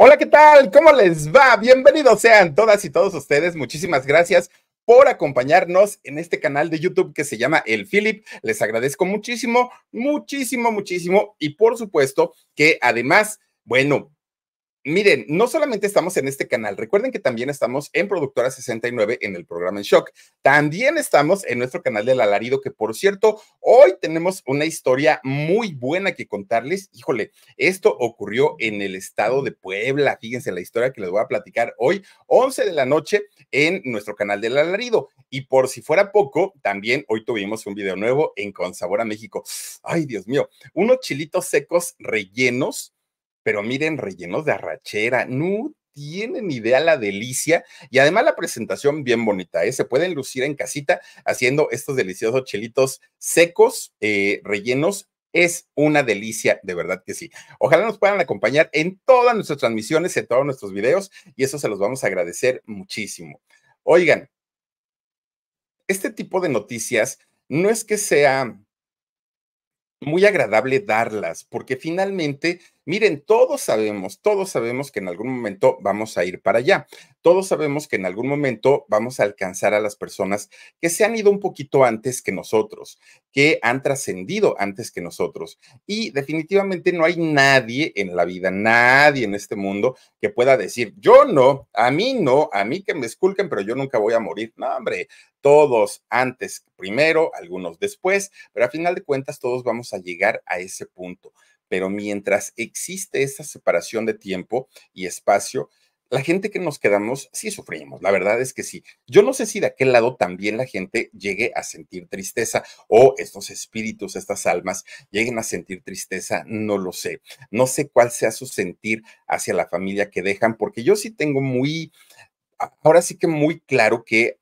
Hola, ¿qué tal? ¿Cómo les va? Bienvenidos sean todas y todos ustedes. Muchísimas gracias por acompañarnos en este canal de YouTube que se llama El Philip. Les agradezco muchísimo, muchísimo, muchísimo. Y por supuesto que además, bueno, Miren, no solamente estamos en este canal, recuerden que también estamos en Productora 69 en el programa En Shock. También estamos en nuestro canal del alarido, que por cierto, hoy tenemos una historia muy buena que contarles. Híjole, esto ocurrió en el estado de Puebla. Fíjense la historia que les voy a platicar hoy, 11 de la noche, en nuestro canal del alarido. Y por si fuera poco, también hoy tuvimos un video nuevo en Con Sabor a México. Ay, Dios mío, unos chilitos secos rellenos pero miren, rellenos de arrachera, no tienen idea la delicia y además la presentación bien bonita, ¿eh? se pueden lucir en casita haciendo estos deliciosos chelitos secos, eh, rellenos es una delicia, de verdad que sí. Ojalá nos puedan acompañar en todas nuestras transmisiones, en todos nuestros videos, y eso se los vamos a agradecer muchísimo. Oigan, este tipo de noticias no es que sea muy agradable darlas, porque finalmente Miren, todos sabemos, todos sabemos que en algún momento vamos a ir para allá. Todos sabemos que en algún momento vamos a alcanzar a las personas que se han ido un poquito antes que nosotros, que han trascendido antes que nosotros. Y definitivamente no hay nadie en la vida, nadie en este mundo que pueda decir, yo no, a mí no, a mí que me esculquen, pero yo nunca voy a morir. No, hombre, todos antes primero, algunos después, pero a final de cuentas todos vamos a llegar a ese punto. Pero mientras existe esa separación de tiempo y espacio, la gente que nos quedamos sí sufrimos, la verdad es que sí. Yo no sé si de aquel lado también la gente llegue a sentir tristeza o estos espíritus, estas almas lleguen a sentir tristeza, no lo sé. No sé cuál sea su sentir hacia la familia que dejan, porque yo sí tengo muy, ahora sí que muy claro que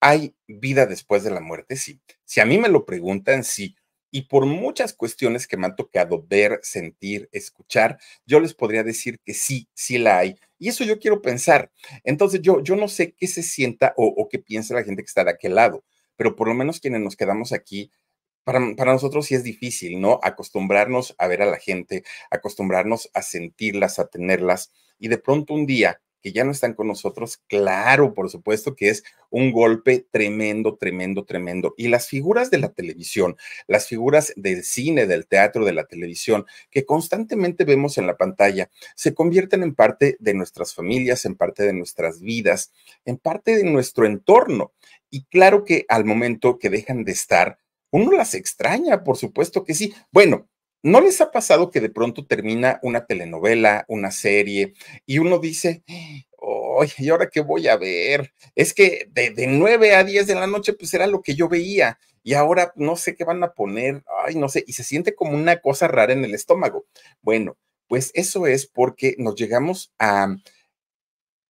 hay vida después de la muerte, sí. Si a mí me lo preguntan, sí. Y por muchas cuestiones que me han tocado ver, sentir, escuchar, yo les podría decir que sí, sí la hay. Y eso yo quiero pensar. Entonces yo, yo no sé qué se sienta o, qué piensa la gente que está de aquel lado, pero por lo menos quienes nos quedamos aquí para, para, nosotros sí es difícil, ¿no? Acostumbrarnos a ver a la gente, acostumbrarnos a sentirlas, a tenerlas, y de pronto un día que ya no están con nosotros, claro, por supuesto que es un golpe tremendo, tremendo, tremendo. Y las figuras de la televisión, las figuras del cine, del teatro, de la televisión, que constantemente vemos en la pantalla, se convierten en parte de nuestras familias, en parte de nuestras vidas, en parte de nuestro entorno. Y claro que al momento que dejan de estar, uno las extraña, por supuesto que sí. Bueno, ¿No les ha pasado que de pronto termina una telenovela, una serie, y uno dice, ¡oye! ¿y ahora qué voy a ver? Es que de, de 9 a 10 de la noche, pues era lo que yo veía, y ahora no sé qué van a poner, ay, no sé, y se siente como una cosa rara en el estómago. Bueno, pues eso es porque nos llegamos a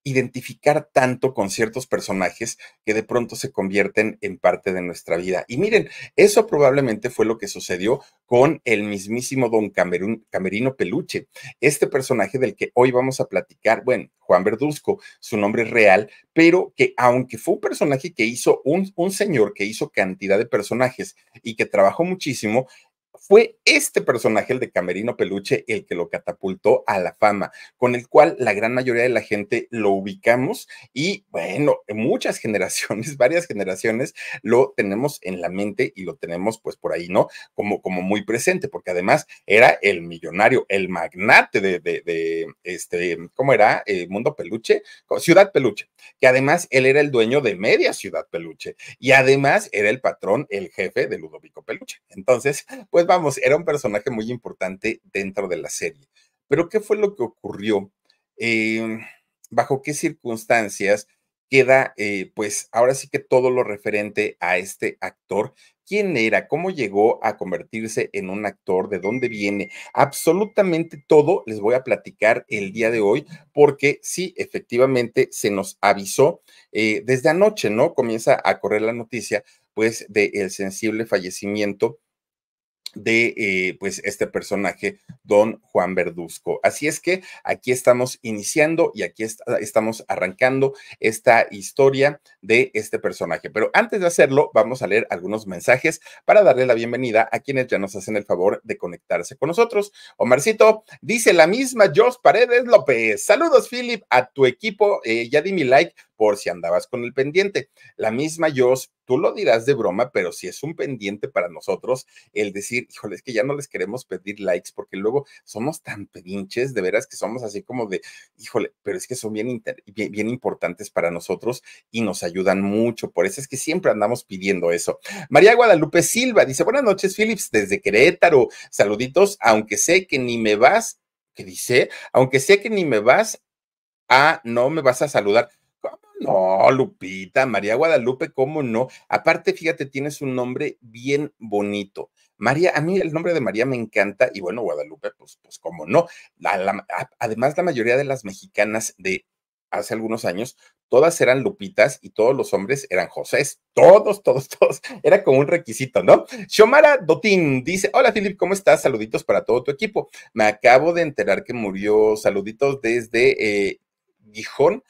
identificar tanto con ciertos personajes que de pronto se convierten en parte de nuestra vida. Y miren, eso probablemente fue lo que sucedió con el mismísimo don Camerino Peluche, este personaje del que hoy vamos a platicar, bueno, Juan Verduzco, su nombre es real, pero que aunque fue un personaje que hizo un, un señor que hizo cantidad de personajes y que trabajó muchísimo, fue este personaje, el de Camerino Peluche, el que lo catapultó a la fama, con el cual la gran mayoría de la gente lo ubicamos y bueno, muchas generaciones, varias generaciones, lo tenemos en la mente y lo tenemos pues por ahí, ¿no? Como, como muy presente, porque además era el millonario, el magnate de, de, de este, ¿cómo era? Eh, Mundo Peluche, Ciudad Peluche, que además él era el dueño de media Ciudad Peluche y además era el patrón, el jefe de Ludovico Peluche. Entonces, pues vamos era un personaje muy importante dentro de la serie. Pero ¿qué fue lo que ocurrió? Eh, ¿Bajo qué circunstancias queda, eh, pues ahora sí que todo lo referente a este actor? ¿Quién era? ¿Cómo llegó a convertirse en un actor? ¿De dónde viene? Absolutamente todo les voy a platicar el día de hoy porque sí, efectivamente se nos avisó eh, desde anoche, ¿no? Comienza a correr la noticia pues del el sensible fallecimiento de eh, pues este personaje, don Juan Verduzco. Así es que aquí estamos iniciando y aquí estamos arrancando esta historia de este personaje. Pero antes de hacerlo, vamos a leer algunos mensajes para darle la bienvenida a quienes ya nos hacen el favor de conectarse con nosotros. Omarcito dice la misma Jos Paredes López. Saludos, Philip, a tu equipo. Eh, ya di mi like por si andabas con el pendiente. La misma Joss, tú lo dirás de broma, pero si es un pendiente para nosotros el decir, híjole, es que ya no les queremos pedir likes porque luego somos tan pedinches, de veras que somos así como de, híjole, pero es que son bien, importantes para nosotros y nos ayudan mucho. Por eso es que siempre andamos pidiendo eso. María Guadalupe Silva dice, buenas noches, Philips, desde Querétaro. Saluditos, aunque sé que ni me vas, que dice, aunque sé que ni me vas, ah, no me vas a saludar. No, Lupita, María Guadalupe, ¿cómo no? Aparte, fíjate, tienes un nombre bien bonito. María, a mí el nombre de María me encanta y bueno, Guadalupe, pues, pues cómo no. además, la mayoría de las mexicanas de hace algunos años, todas eran Lupitas y todos los hombres eran José. Todos, todos, todos. Era como un requisito, ¿no? Xiomara Dotín dice, hola Filip, ¿cómo estás? Saluditos para todo tu equipo. Me acabo de enterar que murió, saluditos desde eh, Gijón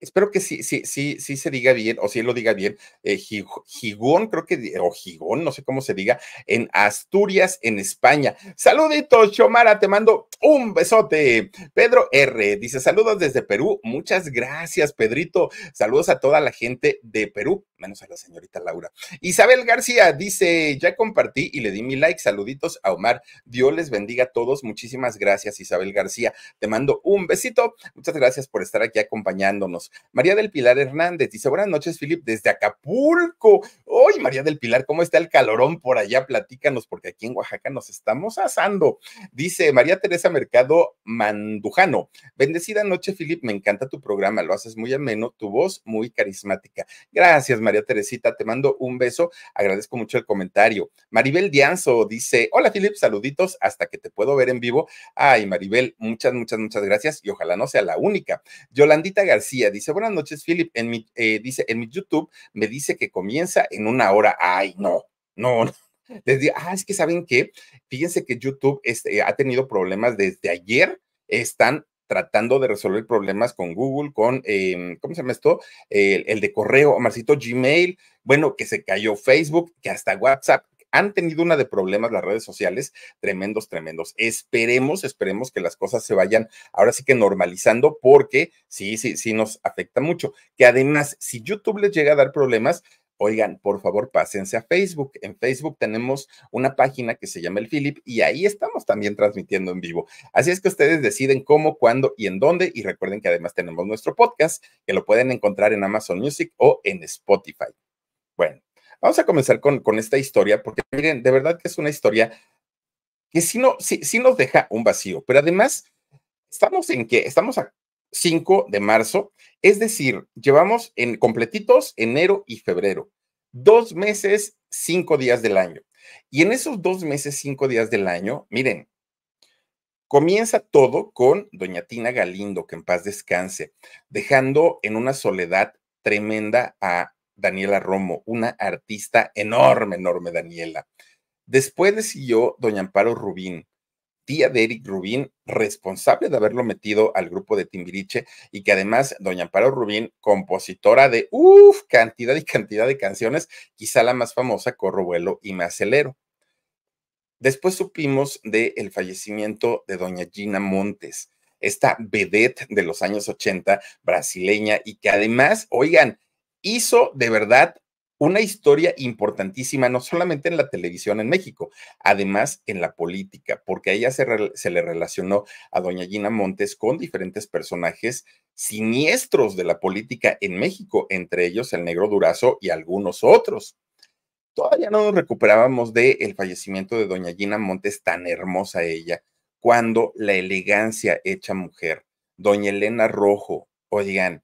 espero que sí, sí, sí, sí se diga bien, o si lo diga bien, eh, Gigón, creo que, o Gigón, no sé cómo se diga, en Asturias, en España. Saluditos, Chomara, te mando un besote. Pedro R, dice, saludos desde Perú, muchas gracias, Pedrito. Saludos a toda la gente de Perú menos a la señorita Laura. Isabel García dice, ya compartí y le di mi like, saluditos a Omar, Dios les bendiga a todos, muchísimas gracias Isabel García, te mando un besito, muchas gracias por estar aquí acompañándonos. María del Pilar Hernández dice, buenas noches Filip, desde Acapulco. Hoy María del Pilar, ¿cómo está el calorón por allá? Platícanos, porque aquí en Oaxaca nos estamos asando. Dice María Teresa Mercado Mandujano, bendecida noche Filip, me encanta tu programa, lo haces muy ameno, tu voz muy carismática. Gracias María. María Teresita, te mando un beso, agradezco mucho el comentario. Maribel Dianzo dice, hola Philip, saluditos, hasta que te puedo ver en vivo. Ay, Maribel, muchas, muchas, muchas gracias y ojalá no sea la única. Yolandita García dice, buenas noches Philip, en mi, eh, dice, en mi YouTube me dice que comienza en una hora. Ay, no, no, no. Les digo, ah, es que saben que, fíjense que YouTube este, ha tenido problemas desde ayer, están tratando de resolver problemas con Google, con, em, ¿cómo se llama esto? El, el de correo, Marcito Gmail, bueno, que se cayó Facebook, que hasta WhatsApp han tenido una de problemas las redes sociales, tremendos, tremendos. Esperemos, esperemos que las cosas se vayan ahora sí que normalizando porque sí, sí, sí nos afecta mucho. Que además, si YouTube les llega a dar problemas, oigan, por favor, pásense a Facebook. En Facebook tenemos una página que se llama El Philip y ahí estamos también transmitiendo en vivo. Así es que ustedes deciden cómo, cuándo y en dónde. Y recuerden que además tenemos nuestro podcast que lo pueden encontrar en Amazon Music o en Spotify. Bueno, vamos a comenzar con, esta historia porque miren, de verdad que es una historia que sí, no, si nos deja un vacío, pero además estamos en que estamos a 5 de marzo. Es decir, llevamos en completitos enero y febrero. Dos meses, cinco días del año. Y en esos dos meses, cinco días del año, miren, comienza todo con doña Tina Galindo, que en paz descanse, dejando en una soledad tremenda a Daniela Romo, una artista enorme, enorme Daniela. Después siguió doña Amparo Rubín, Día de Eric Rubín, responsable de haberlo metido al grupo de Timbiriche, y que además doña Amparo Rubín, compositora de uff, cantidad y cantidad de canciones, quizá la más famosa, Corro Vuelo y Macelero. Después supimos del fallecimiento de doña Gina Montes, esta vedette de los años 80 brasileña y que además, oigan, hizo de verdad una historia importantísima, no solamente en la televisión en México, además en la política, porque a ella se, le relacionó a doña Gina Montes con diferentes personajes siniestros de la política en México, entre ellos el negro Durazo y algunos otros. Todavía no nos recuperábamos del fallecimiento de doña Gina Montes, tan hermosa ella, cuando la elegancia hecha mujer, doña Elena Rojo, oigan,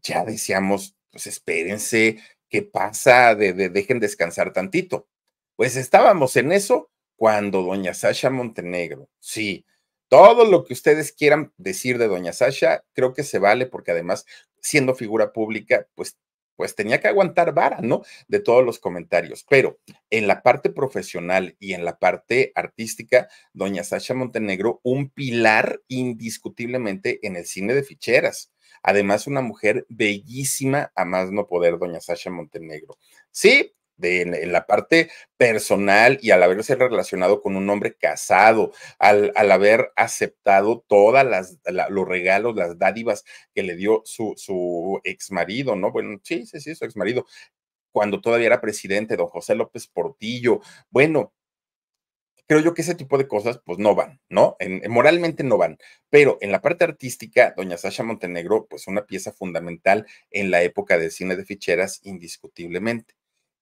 ya decíamos, pues espérense, ¿qué pasa? De, dejen descansar tantito. Pues estábamos en eso cuando doña Sasha Montenegro, sí, todo lo que ustedes quieran decir de doña Sasha, creo que se vale porque además, siendo figura pública, pues, pues tenía que aguantar vara, ¿no? De todos los comentarios. Pero en la parte profesional y en la parte artística, doña Sasha Montenegro, un pilar indiscutiblemente en el cine de ficheras. Además, una mujer bellísima, a más no poder, doña Sasha Montenegro. Sí, de, en la parte personal y al haberse relacionado con un hombre casado, al, al haber aceptado todas las los regalos, las dádivas que le dio su, su ex marido, ¿no? Bueno, sí, sí, sí, su ex marido, cuando todavía era presidente, don José López Portillo. Bueno, creo yo que ese tipo de cosas pues no van, ¿no? Eh, moralmente no van, pero en la parte artística, doña Sasha Montenegro, pues una pieza fundamental en la época del cine de ficheras, indiscutiblemente.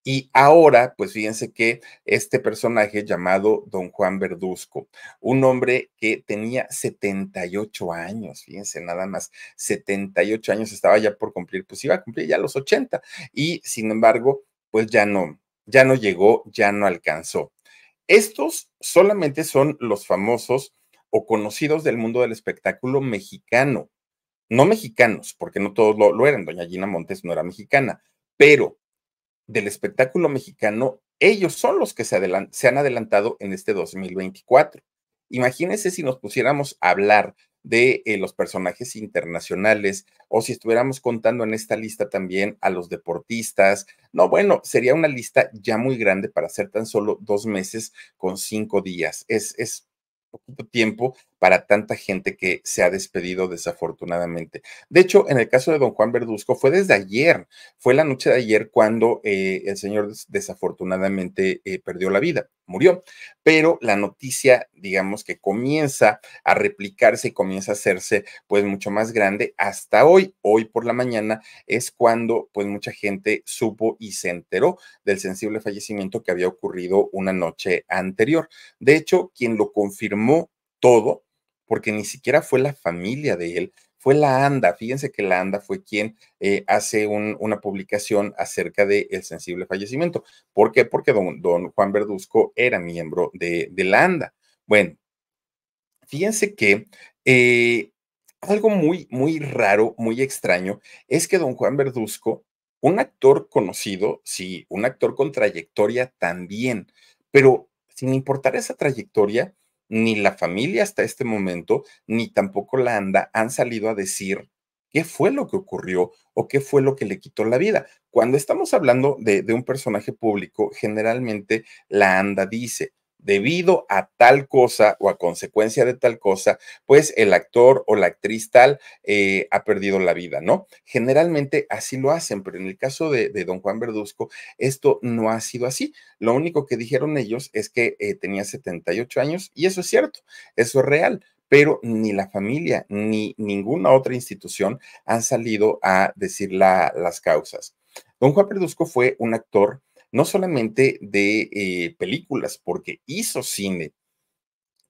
Y ahora, pues fíjense que este personaje llamado don Juan Verduzco, un hombre que tenía 78 años, fíjense nada más, 78 años estaba ya por cumplir, pues iba a cumplir ya los 80 y sin embargo, pues ya no, ya no llegó, ya no alcanzó. Estos solamente son los famosos o conocidos del mundo del espectáculo mexicano. No mexicanos, porque no todos lo, eran. Doña Gina Montes no era mexicana, pero del espectáculo mexicano, ellos son los que se, se han adelantado en este 2024. Imagínense si nos pusiéramos a hablar de eh, los personajes internacionales o si estuviéramos contando en esta lista también a los deportistas. No, bueno, sería una lista ya muy grande para hacer tan solo dos meses con cinco días. Es, es poquito tiempo para tanta gente que se ha despedido desafortunadamente. De hecho, en el caso de don Juan Verduzco, fue desde ayer, fue la noche de ayer cuando eh, el señor desafortunadamente eh, perdió la vida, murió. Pero la noticia, digamos que comienza a replicarse y comienza a hacerse pues mucho más grande hasta hoy. Hoy por la mañana es cuando pues mucha gente supo y se enteró del sensible fallecimiento que había ocurrido una noche anterior. De hecho, quien lo confirmó todo porque ni siquiera fue la familia de él, fue la ANDA. Fíjense que la ANDA fue quien eh, hace una publicación acerca del sensible fallecimiento. ¿Por qué? Porque don, don Juan Verduzco era miembro de, la ANDA. Bueno, fíjense que eh, algo muy, muy raro, muy extraño, es que don Juan Verduzco, un actor conocido, sí, un actor con trayectoria también, pero sin importar esa trayectoria, ni la familia hasta este momento, ni tampoco la ANDA han salido a decir qué fue lo que ocurrió o qué fue lo que le quitó la vida. Cuando estamos hablando de, un personaje público, generalmente la ANDA dice, debido a tal cosa o a consecuencia de tal cosa, pues el actor o la actriz tal eh, ha perdido la vida, ¿no? Generalmente así lo hacen, pero en el caso de, don Juan Verduzco, esto no ha sido así. Lo único que dijeron ellos es que eh, tenía 78 años y eso es cierto, eso es real, pero ni la familia ni ninguna otra institución han salido a decir las causas. Don Juan Verduzco fue un actor no solamente de eh, películas, porque hizo cine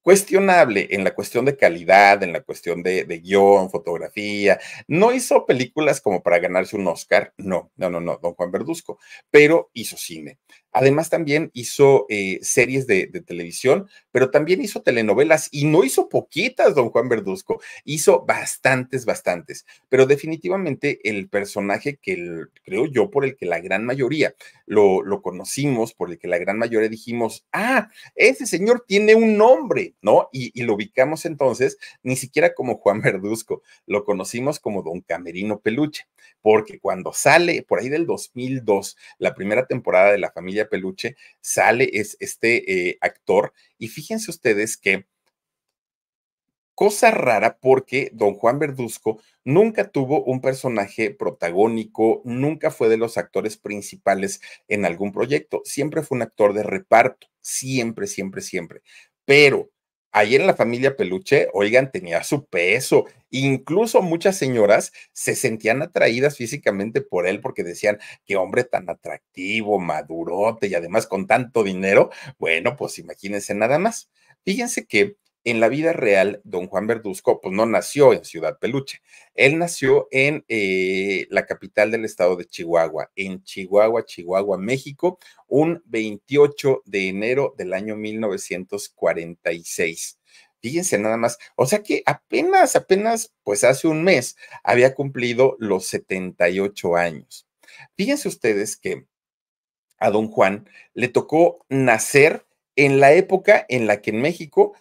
cuestionable en la cuestión de calidad, en la cuestión de, de, guión, fotografía. No hizo películas como para ganarse un Oscar, no, no, no, no, don Juan Verduzco, pero hizo cine. Además, también hizo eh, series de, televisión, pero también hizo telenovelas y no hizo poquitas, don Juan Verduzco. Hizo bastantes, bastantes. Pero definitivamente el personaje que creo yo por el que la gran mayoría lo, conocimos, por el que la gran mayoría dijimos, ah, ese señor tiene un nombre, ¿no? Y, y lo ubicamos entonces ni siquiera como Juan Verduzco, lo conocimos como don Camerino Peluche, porque cuando sale por ahí del 2002, la primera temporada de la familia Peluche, sale es, este eh, actor. Y fíjense ustedes que cosa rara porque don Juan Verduzco nunca tuvo un personaje protagónico, nunca fue de los actores principales en algún proyecto, siempre fue un actor de reparto, siempre, siempre, siempre. Pero Ayer en la familia peluche, oigan, tenía su peso. Incluso muchas señoras se sentían atraídas físicamente por él porque decían, qué hombre tan atractivo, madurote y además con tanto dinero. Bueno, pues imagínense nada más. Fíjense que en la vida real, don Juan Verduzco, pues no nació en Ciudad Peluche. Él nació en eh, la capital del estado de Chihuahua, en Chihuahua, Chihuahua, México, un 28 de enero del año 1946. Fíjense nada más, o sea que apenas, apenas, pues hace un mes había cumplido los 78 años. Fíjense ustedes que a don Juan le tocó nacer en la época en la que en México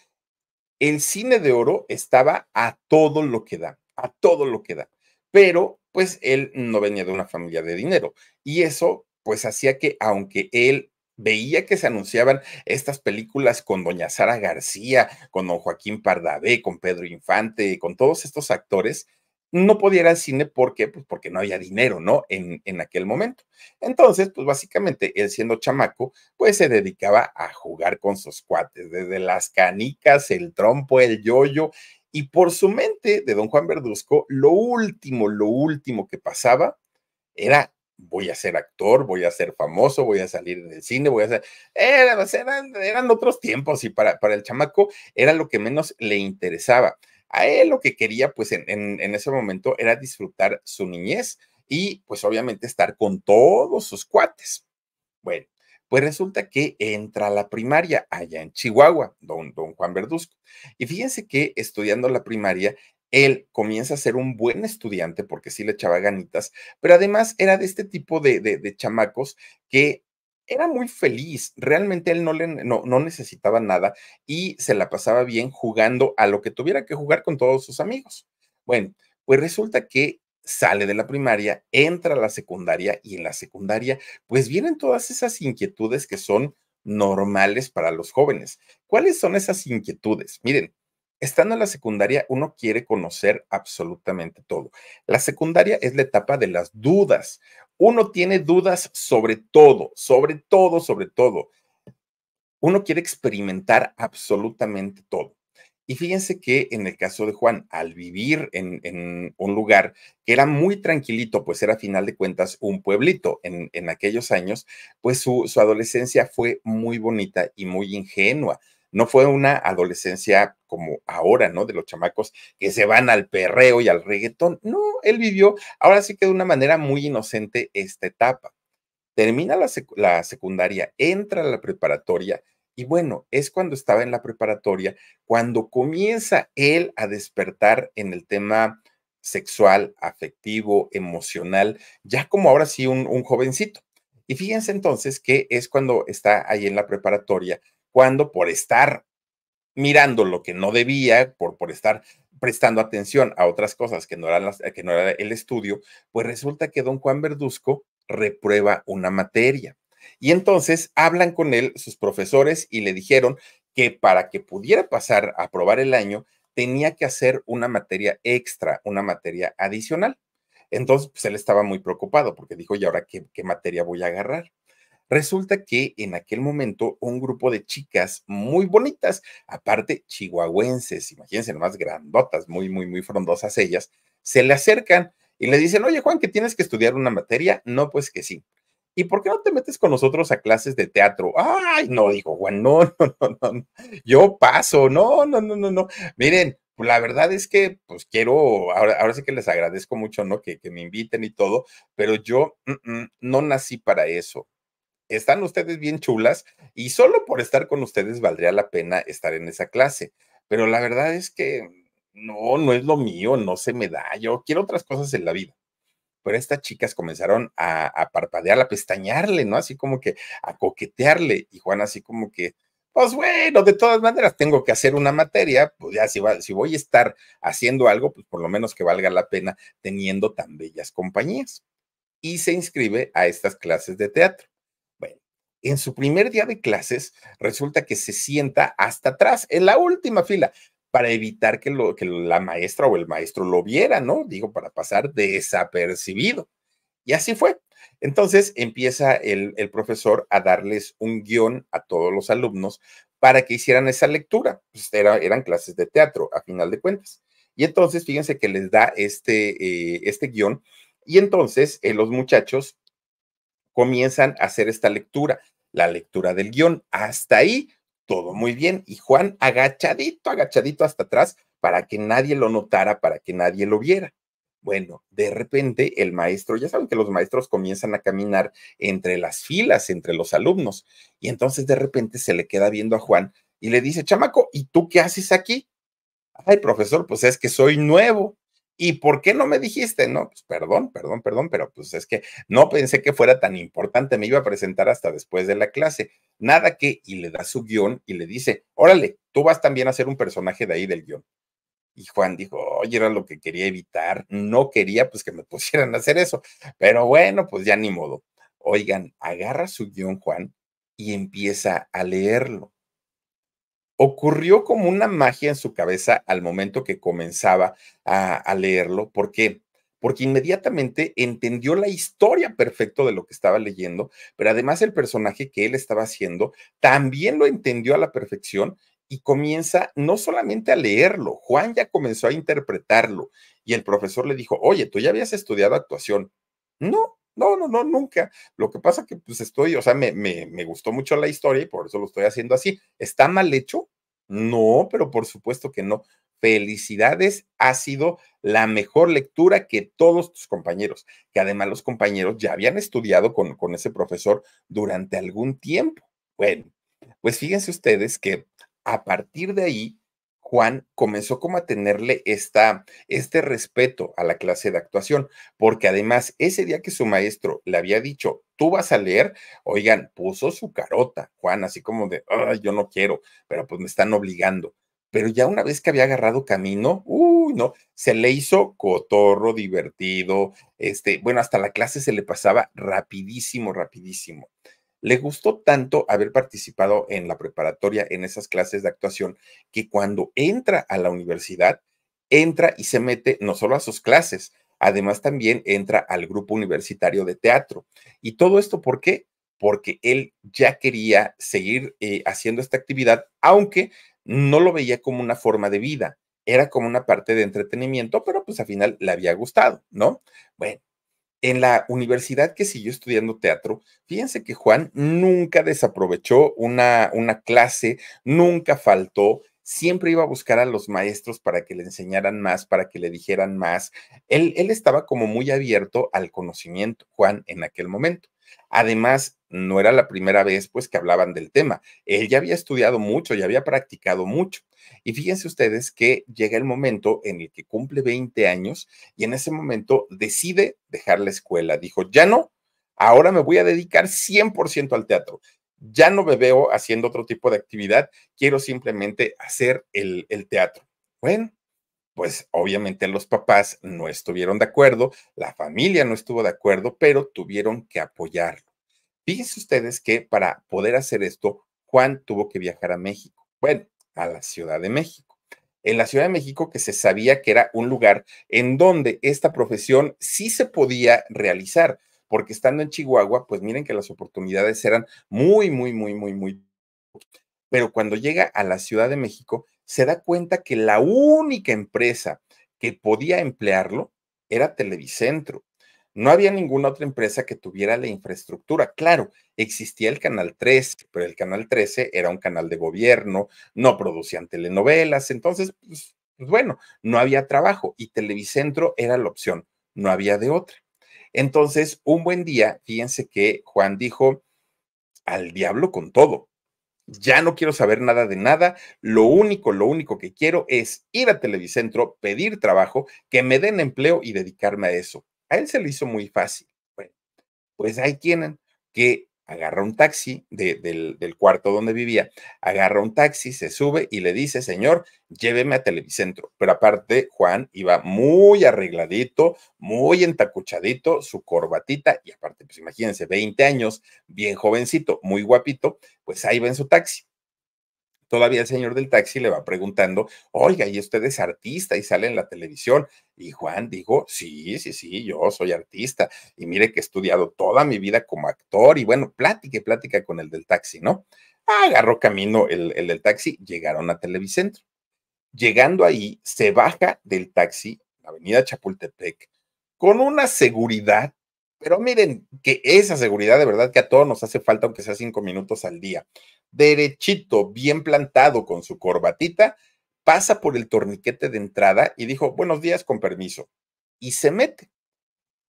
el cine de oro estaba a todo lo que da, a todo lo que da, pero pues él no venía de una familia de dinero y eso pues hacía que aunque él veía que se anunciaban estas películas con doña Sara García, con don Joaquín Pardavé, con Pedro Infante, con todos estos actores, no podía ir al cine porque, pues porque no había dinero, ¿no? En, en, aquel momento. Entonces, pues básicamente él siendo chamaco, pues se dedicaba a jugar con sus cuates, desde las canicas, el trompo, el yoyo, y por su mente de don Juan Verduzco, lo último, lo último que pasaba era voy a ser actor, voy a ser famoso, voy a salir en el cine, voy a ser... Eran, eran, eran otros tiempos y para, para el chamaco era lo que menos le interesaba. A él lo que quería, pues en, ese momento, era disfrutar su niñez y pues obviamente estar con todos sus cuates. Bueno, pues resulta que entra a la primaria allá en Chihuahua, don, don Juan Verduzco. Y fíjense que estudiando la primaria, él comienza a ser un buen estudiante porque sí le echaba ganitas, pero además era de este tipo de, de chamacos que era muy feliz, realmente él no, le, no, necesitaba nada y se la pasaba bien jugando a lo que tuviera que jugar con todos sus amigos. Bueno, pues resulta que sale de la primaria, entra a la secundaria y en la secundaria pues vienen todas esas inquietudes que son normales para los jóvenes. ¿Cuáles son esas inquietudes? Miren, estando en la secundaria uno quiere conocer absolutamente todo. La secundaria es la etapa de las dudas uno tiene dudas sobre todo, sobre todo, sobre todo. Uno quiere experimentar absolutamente todo. Y fíjense que en el caso de Juan, al vivir en, un lugar que era muy tranquilito, pues era a final de cuentas un pueblito en, aquellos años, pues su, adolescencia fue muy bonita y muy ingenua. No fue una adolescencia como ahora, ¿no? De los chamacos que se van al perreo y al reggaetón. No, él vivió, ahora sí que de una manera muy inocente esta etapa. Termina la, secundaria, entra a la preparatoria y bueno, es cuando estaba en la preparatoria, cuando comienza él a despertar en el tema sexual, afectivo, emocional, ya como ahora sí un, un jovencito. Y fíjense entonces que es cuando está ahí en la preparatoria cuando por estar mirando lo que no debía, por, por estar prestando atención a otras cosas que no, eran las, que no era el estudio, pues resulta que don Juan Verduzco reprueba una materia. Y entonces hablan con él sus profesores y le dijeron que para que pudiera pasar a aprobar el año, tenía que hacer una materia extra, una materia adicional. Entonces, pues, él estaba muy preocupado porque dijo, ¿y ahora qué, qué materia voy a agarrar? Resulta que en aquel momento un grupo de chicas muy bonitas, aparte chihuahuenses, imagínense más grandotas, muy, muy, muy frondosas ellas, se le acercan y le dicen, oye Juan, que tienes que estudiar una materia. No, pues que sí. ¿Y por qué no te metes con nosotros a clases de teatro? Ay, no, dijo Juan, no, no, no, no, yo paso, no, no, no, no, no. Miren, pues, la verdad es que, pues quiero, ahora, ahora sí que les agradezco mucho, ¿no? Que, me inviten y todo, pero yo mm, mm, no nací para eso están ustedes bien chulas y solo por estar con ustedes valdría la pena estar en esa clase. Pero la verdad es que no, no es lo mío, no se me da, yo quiero otras cosas en la vida. Pero estas chicas comenzaron a, parpadear, a pestañarle, ¿no? Así como que a coquetearle. Y Juan así como que, pues bueno, de todas maneras tengo que hacer una materia, pues ya si, si voy a estar haciendo algo, pues por lo menos que valga la pena teniendo tan bellas compañías. Y se inscribe a estas clases de teatro en su primer día de clases resulta que se sienta hasta atrás, en la última fila, para evitar que, lo, que la maestra o el maestro lo viera, ¿no? Digo, para pasar desapercibido. Y así fue. Entonces empieza el, profesor a darles un guión a todos los alumnos para que hicieran esa lectura. Pues eran clases de teatro, a final de cuentas. Y entonces, fíjense que les da este, eh, este guión. Y entonces eh, los muchachos comienzan a hacer esta lectura, la lectura del guión. Hasta ahí, todo muy bien. Y Juan agachadito, agachadito hasta atrás para que nadie lo notara, para que nadie lo viera. Bueno, de repente el maestro, ya saben que los maestros comienzan a caminar entre las filas, entre los alumnos, y entonces de repente se le queda viendo a Juan y le dice, chamaco, ¿y tú qué haces aquí? Ay, profesor, pues es que soy nuevo. ¿Y por qué no me dijiste? No, pues perdón, perdón, perdón, pero pues es que no pensé que fuera tan importante, me iba a presentar hasta después de la clase. Nada que, y le da su guión y le dice, órale, tú vas también a ser un personaje de ahí del guión. Y Juan dijo, oye, era lo que quería evitar, no quería pues que me pusieran a hacer eso, pero bueno, pues ya ni modo. Oigan, agarra su guión Juan y empieza a leerlo ocurrió como una magia en su cabeza al momento que comenzaba a, leerlo. ¿Por qué? Porque inmediatamente entendió la historia perfecta de lo que estaba leyendo, pero además el personaje que él estaba haciendo también lo entendió a la perfección y comienza no solamente a leerlo, Juan ya comenzó a interpretarlo y el profesor le dijo, oye, tú ya habías estudiado actuación. No, no, no, no, nunca. Lo que pasa que pues estoy, o sea, me, me, gustó mucho la historia y por eso lo estoy haciendo así. ¿Está mal hecho? No, pero por supuesto que no. Felicidades, ha sido la mejor lectura que todos tus compañeros, que además los compañeros ya habían estudiado con, con ese profesor durante algún tiempo. Bueno, pues fíjense ustedes que a partir de ahí Juan comenzó como a tenerle esta, este respeto a la clase de actuación, porque además ese día que su maestro le había dicho, tú vas a leer, oigan, puso su carota, Juan, así como de, yo no quiero, pero pues me están obligando. Pero ya una vez que había agarrado camino, uy, no, se le hizo cotorro, divertido, este, bueno, hasta la clase se le pasaba rapidísimo, rapidísimo. Le gustó tanto haber participado en la preparatoria en esas clases de actuación que cuando entra a la universidad, entra y se mete no solo a sus clases, además también entra al grupo universitario de teatro. ¿Y todo esto por qué? Porque él ya quería seguir eh, haciendo esta actividad, aunque no lo veía como una forma de vida, era como una parte de entretenimiento, pero pues al final le había gustado, ¿no? Bueno, en la universidad que siguió estudiando teatro, fíjense que Juan nunca desaprovechó una, una clase, nunca faltó, siempre iba a buscar a los maestros para que le enseñaran más, para que le dijeran más. Él, él estaba como muy abierto al conocimiento, Juan, en aquel momento. Además, no era la primera vez pues que hablaban del tema. Él ya había estudiado mucho, ya había practicado mucho. Y fíjense ustedes que llega el momento en el que cumple 20 años y en ese momento decide dejar la escuela. Dijo, ya no, ahora me voy a dedicar 100% al teatro. Ya no me veo haciendo otro tipo de actividad, quiero simplemente hacer el, el teatro. Bueno, pues obviamente los papás no estuvieron de acuerdo, la familia no estuvo de acuerdo, pero tuvieron que apoyarlo. Fíjense ustedes que para poder hacer esto, Juan tuvo que viajar a México, bueno, a la Ciudad de México. En la Ciudad de México que se sabía que era un lugar en donde esta profesión sí se podía realizar, porque estando en Chihuahua, pues miren que las oportunidades eran muy, muy, muy, muy, muy pero cuando llega a la Ciudad de México, se da cuenta que la única empresa que podía emplearlo era Televicentro. No había ninguna otra empresa que tuviera la infraestructura. Claro, existía el Canal 13, pero el Canal 13 era un canal de gobierno, no producían telenovelas, entonces, pues, pues, bueno, no había trabajo y Televicentro era la opción, no había de otra. Entonces, un buen día, fíjense que Juan dijo, al diablo con todo, ya no quiero saber nada de nada, lo único, lo único que quiero es ir a Televicentro, pedir trabajo, que me den empleo y dedicarme a eso. A él se le hizo muy fácil. Bueno, pues ahí tienen que agarra un taxi del, del, cuarto donde vivía, agarra un taxi, se sube y le dice, señor, lléveme a Televicentro. Pero aparte, Juan iba muy arregladito, muy entacuchadito, su corbatita, y aparte, pues imagínense, 20 años, bien jovencito, muy guapito, pues ahí va en su taxi todavía el señor del taxi le va preguntando, oiga, ¿y usted es artista y sale en la televisión? Y Juan dijo, sí, sí, sí, yo soy artista y mire que he estudiado toda mi vida como actor y bueno, plática plática con el del taxi, ¿no? Agarró camino el, el del taxi, llegaron a Televicentro. Llegando ahí, se baja del taxi, avenida Chapultepec, con una seguridad pero miren que esa seguridad de verdad que a todos nos hace falta, aunque sea cinco minutos al día derechito, bien plantado con su corbatita, pasa por el torniquete de entrada y dijo, buenos días, con permiso, y se mete.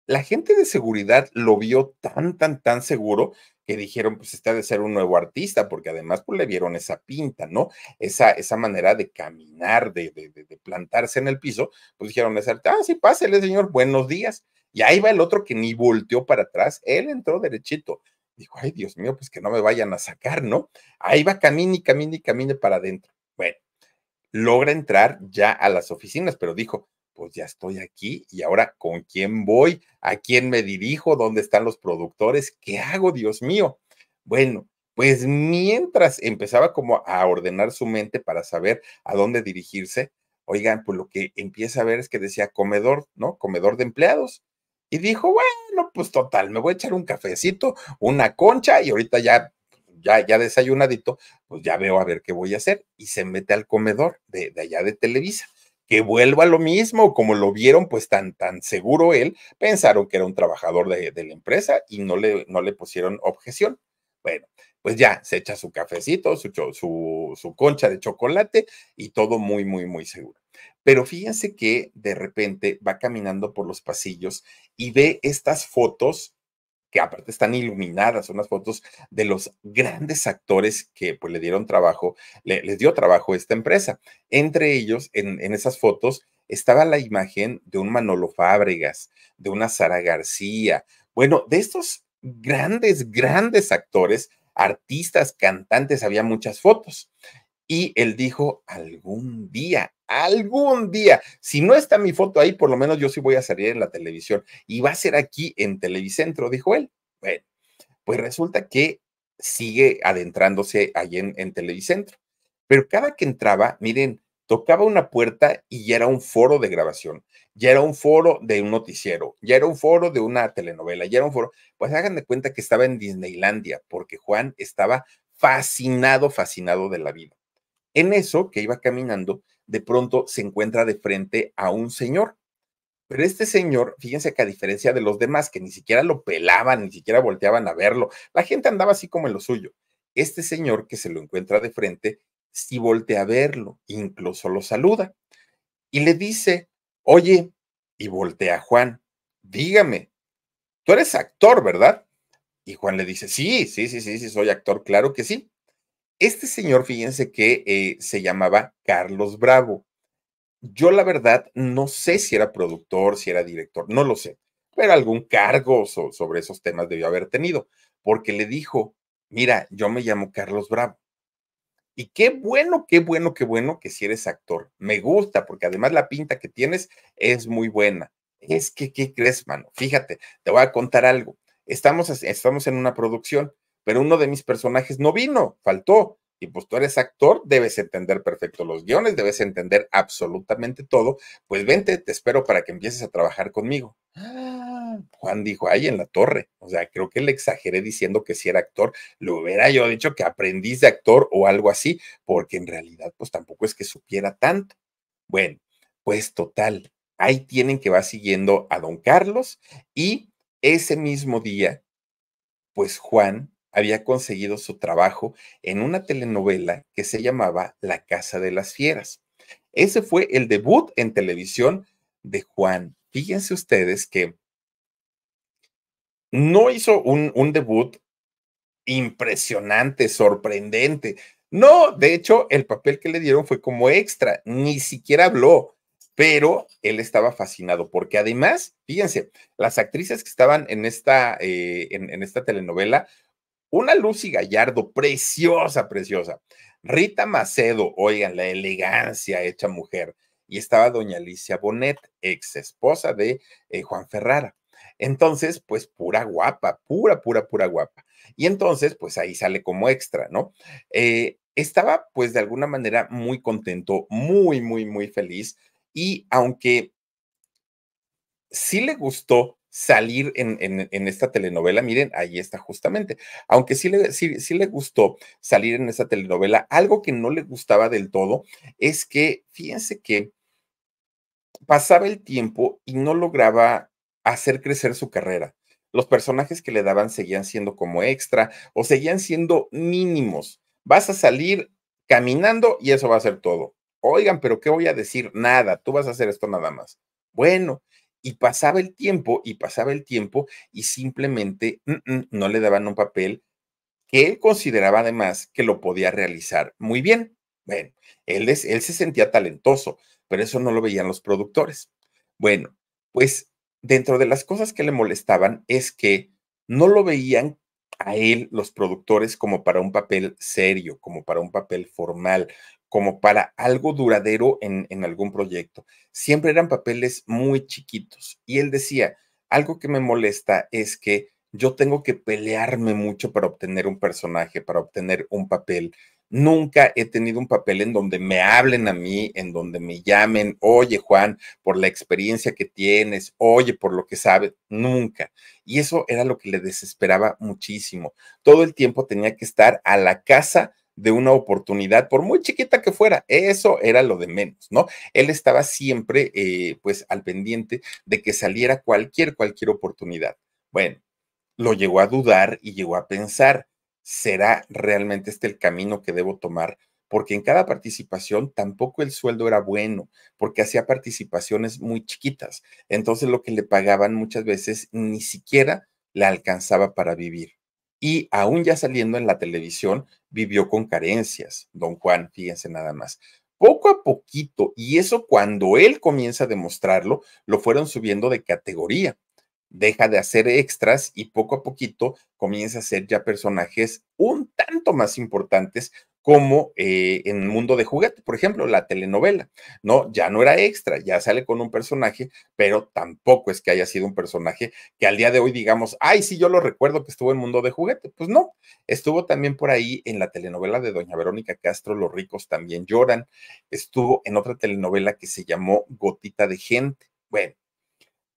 La gente de seguridad lo vio tan, tan, tan seguro que dijeron, pues está de ser un nuevo artista, porque además pues, le vieron esa pinta, ¿no? Esa, esa manera de caminar, de, de, de, plantarse en el piso, pues dijeron, ah, sí, pásele, señor, buenos días. Y ahí va el otro que ni volteó para atrás, él entró derechito. Dijo, ay, Dios mío, pues que no me vayan a sacar, ¿no? Ahí va, camine y camine y camine para adentro. Bueno, logra entrar ya a las oficinas, pero dijo, pues ya estoy aquí y ahora con quién voy, a quién me dirijo, dónde están los productores, qué hago, Dios mío. Bueno, pues mientras empezaba como a ordenar su mente para saber a dónde dirigirse, oigan, pues lo que empieza a ver es que decía comedor, ¿no? Comedor de empleados y dijo, bueno, pues total, me voy a echar un cafecito, una concha y ahorita ya, ya, ya desayunadito, pues ya veo a ver qué voy a hacer. Y se mete al comedor de, allá de Televisa. Que vuelva lo mismo, como lo vieron, pues tan, tan seguro él, pensaron que era un trabajador de, de la empresa y no le, no le pusieron objeción. Bueno, pues ya se echa su cafecito, su, su, su concha de chocolate y todo muy, muy, muy seguro. Pero fíjense que de repente va caminando por los pasillos y ve estas fotos que aparte están iluminadas, son las fotos de los grandes actores que pues, le dieron trabajo, les dio trabajo esta empresa. Entre ellos, en, en esas fotos, estaba la imagen de un Manolo Fábregas, de una Sara García, bueno, de estos grandes, grandes actores, artistas, cantantes, había muchas fotos y él dijo, algún día, algún día, si no está mi foto ahí, por lo menos yo sí voy a salir en la televisión y va a ser aquí en Televicentro, dijo él. Bueno, pues resulta que sigue adentrándose ahí en, Televicentro. Pero cada que entraba, miren, tocaba una puerta y ya era un foro de grabación, ya era un foro de un noticiero, ya era un foro de una telenovela, ya era un foro. Pues hagan de cuenta que estaba en Disneylandia, porque Juan estaba fascinado, fascinado de la vida. En eso que iba caminando, de pronto se encuentra de frente a un señor. Pero este señor, fíjense que a diferencia de los demás, que ni siquiera lo pelaban, ni siquiera volteaban a verlo, la gente andaba así como en lo suyo. Este señor que se lo encuentra de frente, sí voltea a verlo, incluso lo saluda. Y le dice, oye, y voltea a Juan, dígame, tú eres actor, ¿verdad? Y Juan le dice, sí, sí, sí, sí, sí, soy actor, claro que sí. Este señor, fíjense que eh, se llamaba Carlos Bravo. Yo la verdad no sé si era productor, si era director, no lo sé, pero algún cargo sobre esos temas debió haber tenido, porque le dijo, mira, yo me llamo Carlos Bravo. Y qué bueno, qué bueno, qué bueno que si eres actor. Me gusta, porque además la pinta que tienes es muy buena. Es que, ¿qué crees, mano? Fíjate, te voy a contar algo. Estamos, estamos en una producción pero uno de mis personajes no vino, faltó. Y pues tú eres actor, debes entender perfecto los guiones, debes entender absolutamente todo. Pues vente, te espero para que empieces a trabajar conmigo. Ah, Juan dijo, ay, en la torre. O sea, creo que le exageré diciendo que si era actor, lo hubiera yo dicho que aprendiz de actor o algo así, porque en realidad pues tampoco es que supiera tanto. Bueno, pues total, ahí tienen que va siguiendo a don Carlos y ese mismo día, pues Juan había conseguido su trabajo en una telenovela que se llamaba La Casa de las Fieras. Ese fue el debut en televisión de Juan. Fíjense ustedes que no hizo un, debut impresionante, sorprendente. No, de hecho, el papel que le dieron fue como extra, ni siquiera habló, pero él estaba fascinado, porque además, fíjense, las actrices que estaban en esta, eh, en esta telenovela una Lucy Gallardo, preciosa, preciosa. Rita Macedo, oigan, la elegancia hecha mujer. Y estaba doña Alicia Bonet, ex esposa de eh, Juan Ferrara. Entonces, pues pura guapa, pura, pura, pura guapa. Y entonces, pues ahí sale como extra, ¿no? Eh, estaba, pues de alguna manera, muy contento, muy, muy, muy feliz. Y aunque sí le gustó salir en, en, esta telenovela. Miren, ahí está justamente. Aunque sí le, sí, le gustó salir en esa telenovela, algo que no le gustaba del todo es que, fíjense que pasaba el tiempo y no lograba hacer crecer su carrera. Los personajes que le daban seguían siendo como extra o seguían siendo mínimos. Vas a salir caminando y eso va a ser todo. Oigan, pero ¿qué voy a decir? Nada, tú vas a hacer esto nada más. Bueno, y pasaba el tiempo y pasaba el tiempo y simplemente mm, mm, no le daban un papel que él consideraba además que lo podía realizar muy bien. Bueno, él, él se sentía talentoso, pero eso no lo veían los productores. Bueno, pues dentro de las cosas que le molestaban es que no lo veían a él los productores como para un papel serio, como para un papel formal, como para algo duradero en, algún proyecto. Siempre eran papeles muy chiquitos. Y él decía, algo que me molesta es que yo tengo que pelearme mucho para obtener un personaje, para obtener un papel. Nunca he tenido un papel en donde me hablen a mí, en donde me llamen, oye Juan, por la experiencia que tienes, oye por lo que sabes, nunca. Y eso era lo que le desesperaba muchísimo. Todo el tiempo tenía que estar a la casa de una oportunidad, por muy chiquita que fuera, eso era lo de menos, ¿no? Él estaba siempre, eh, pues, al pendiente de que saliera cualquier, cualquier oportunidad. Bueno, lo llegó a dudar y llegó a pensar, ¿será realmente este el camino que debo tomar? Porque en cada participación tampoco el sueldo era bueno, porque hacía participaciones muy chiquitas. Entonces lo que le pagaban muchas veces ni siquiera la alcanzaba para vivir y aún ya saliendo en la televisión, vivió con carencias, don Juan, fíjense nada más. Poco a poquito, y eso cuando él comienza a demostrarlo, lo fueron subiendo de categoría. Deja de hacer extras y poco a poquito comienza a ser ya personajes un tanto más importantes como eh, en el mundo de juguete, por ejemplo, la telenovela, ¿no? Ya no era extra, ya sale con un personaje, pero tampoco es que haya sido un personaje que al día de hoy digamos, ay, sí, yo lo recuerdo que estuvo en mundo de juguete. Pues no, estuvo también por ahí en la telenovela de Doña Verónica Castro, Los ricos también lloran, estuvo en otra telenovela que se llamó Gotita de Gente. Bueno,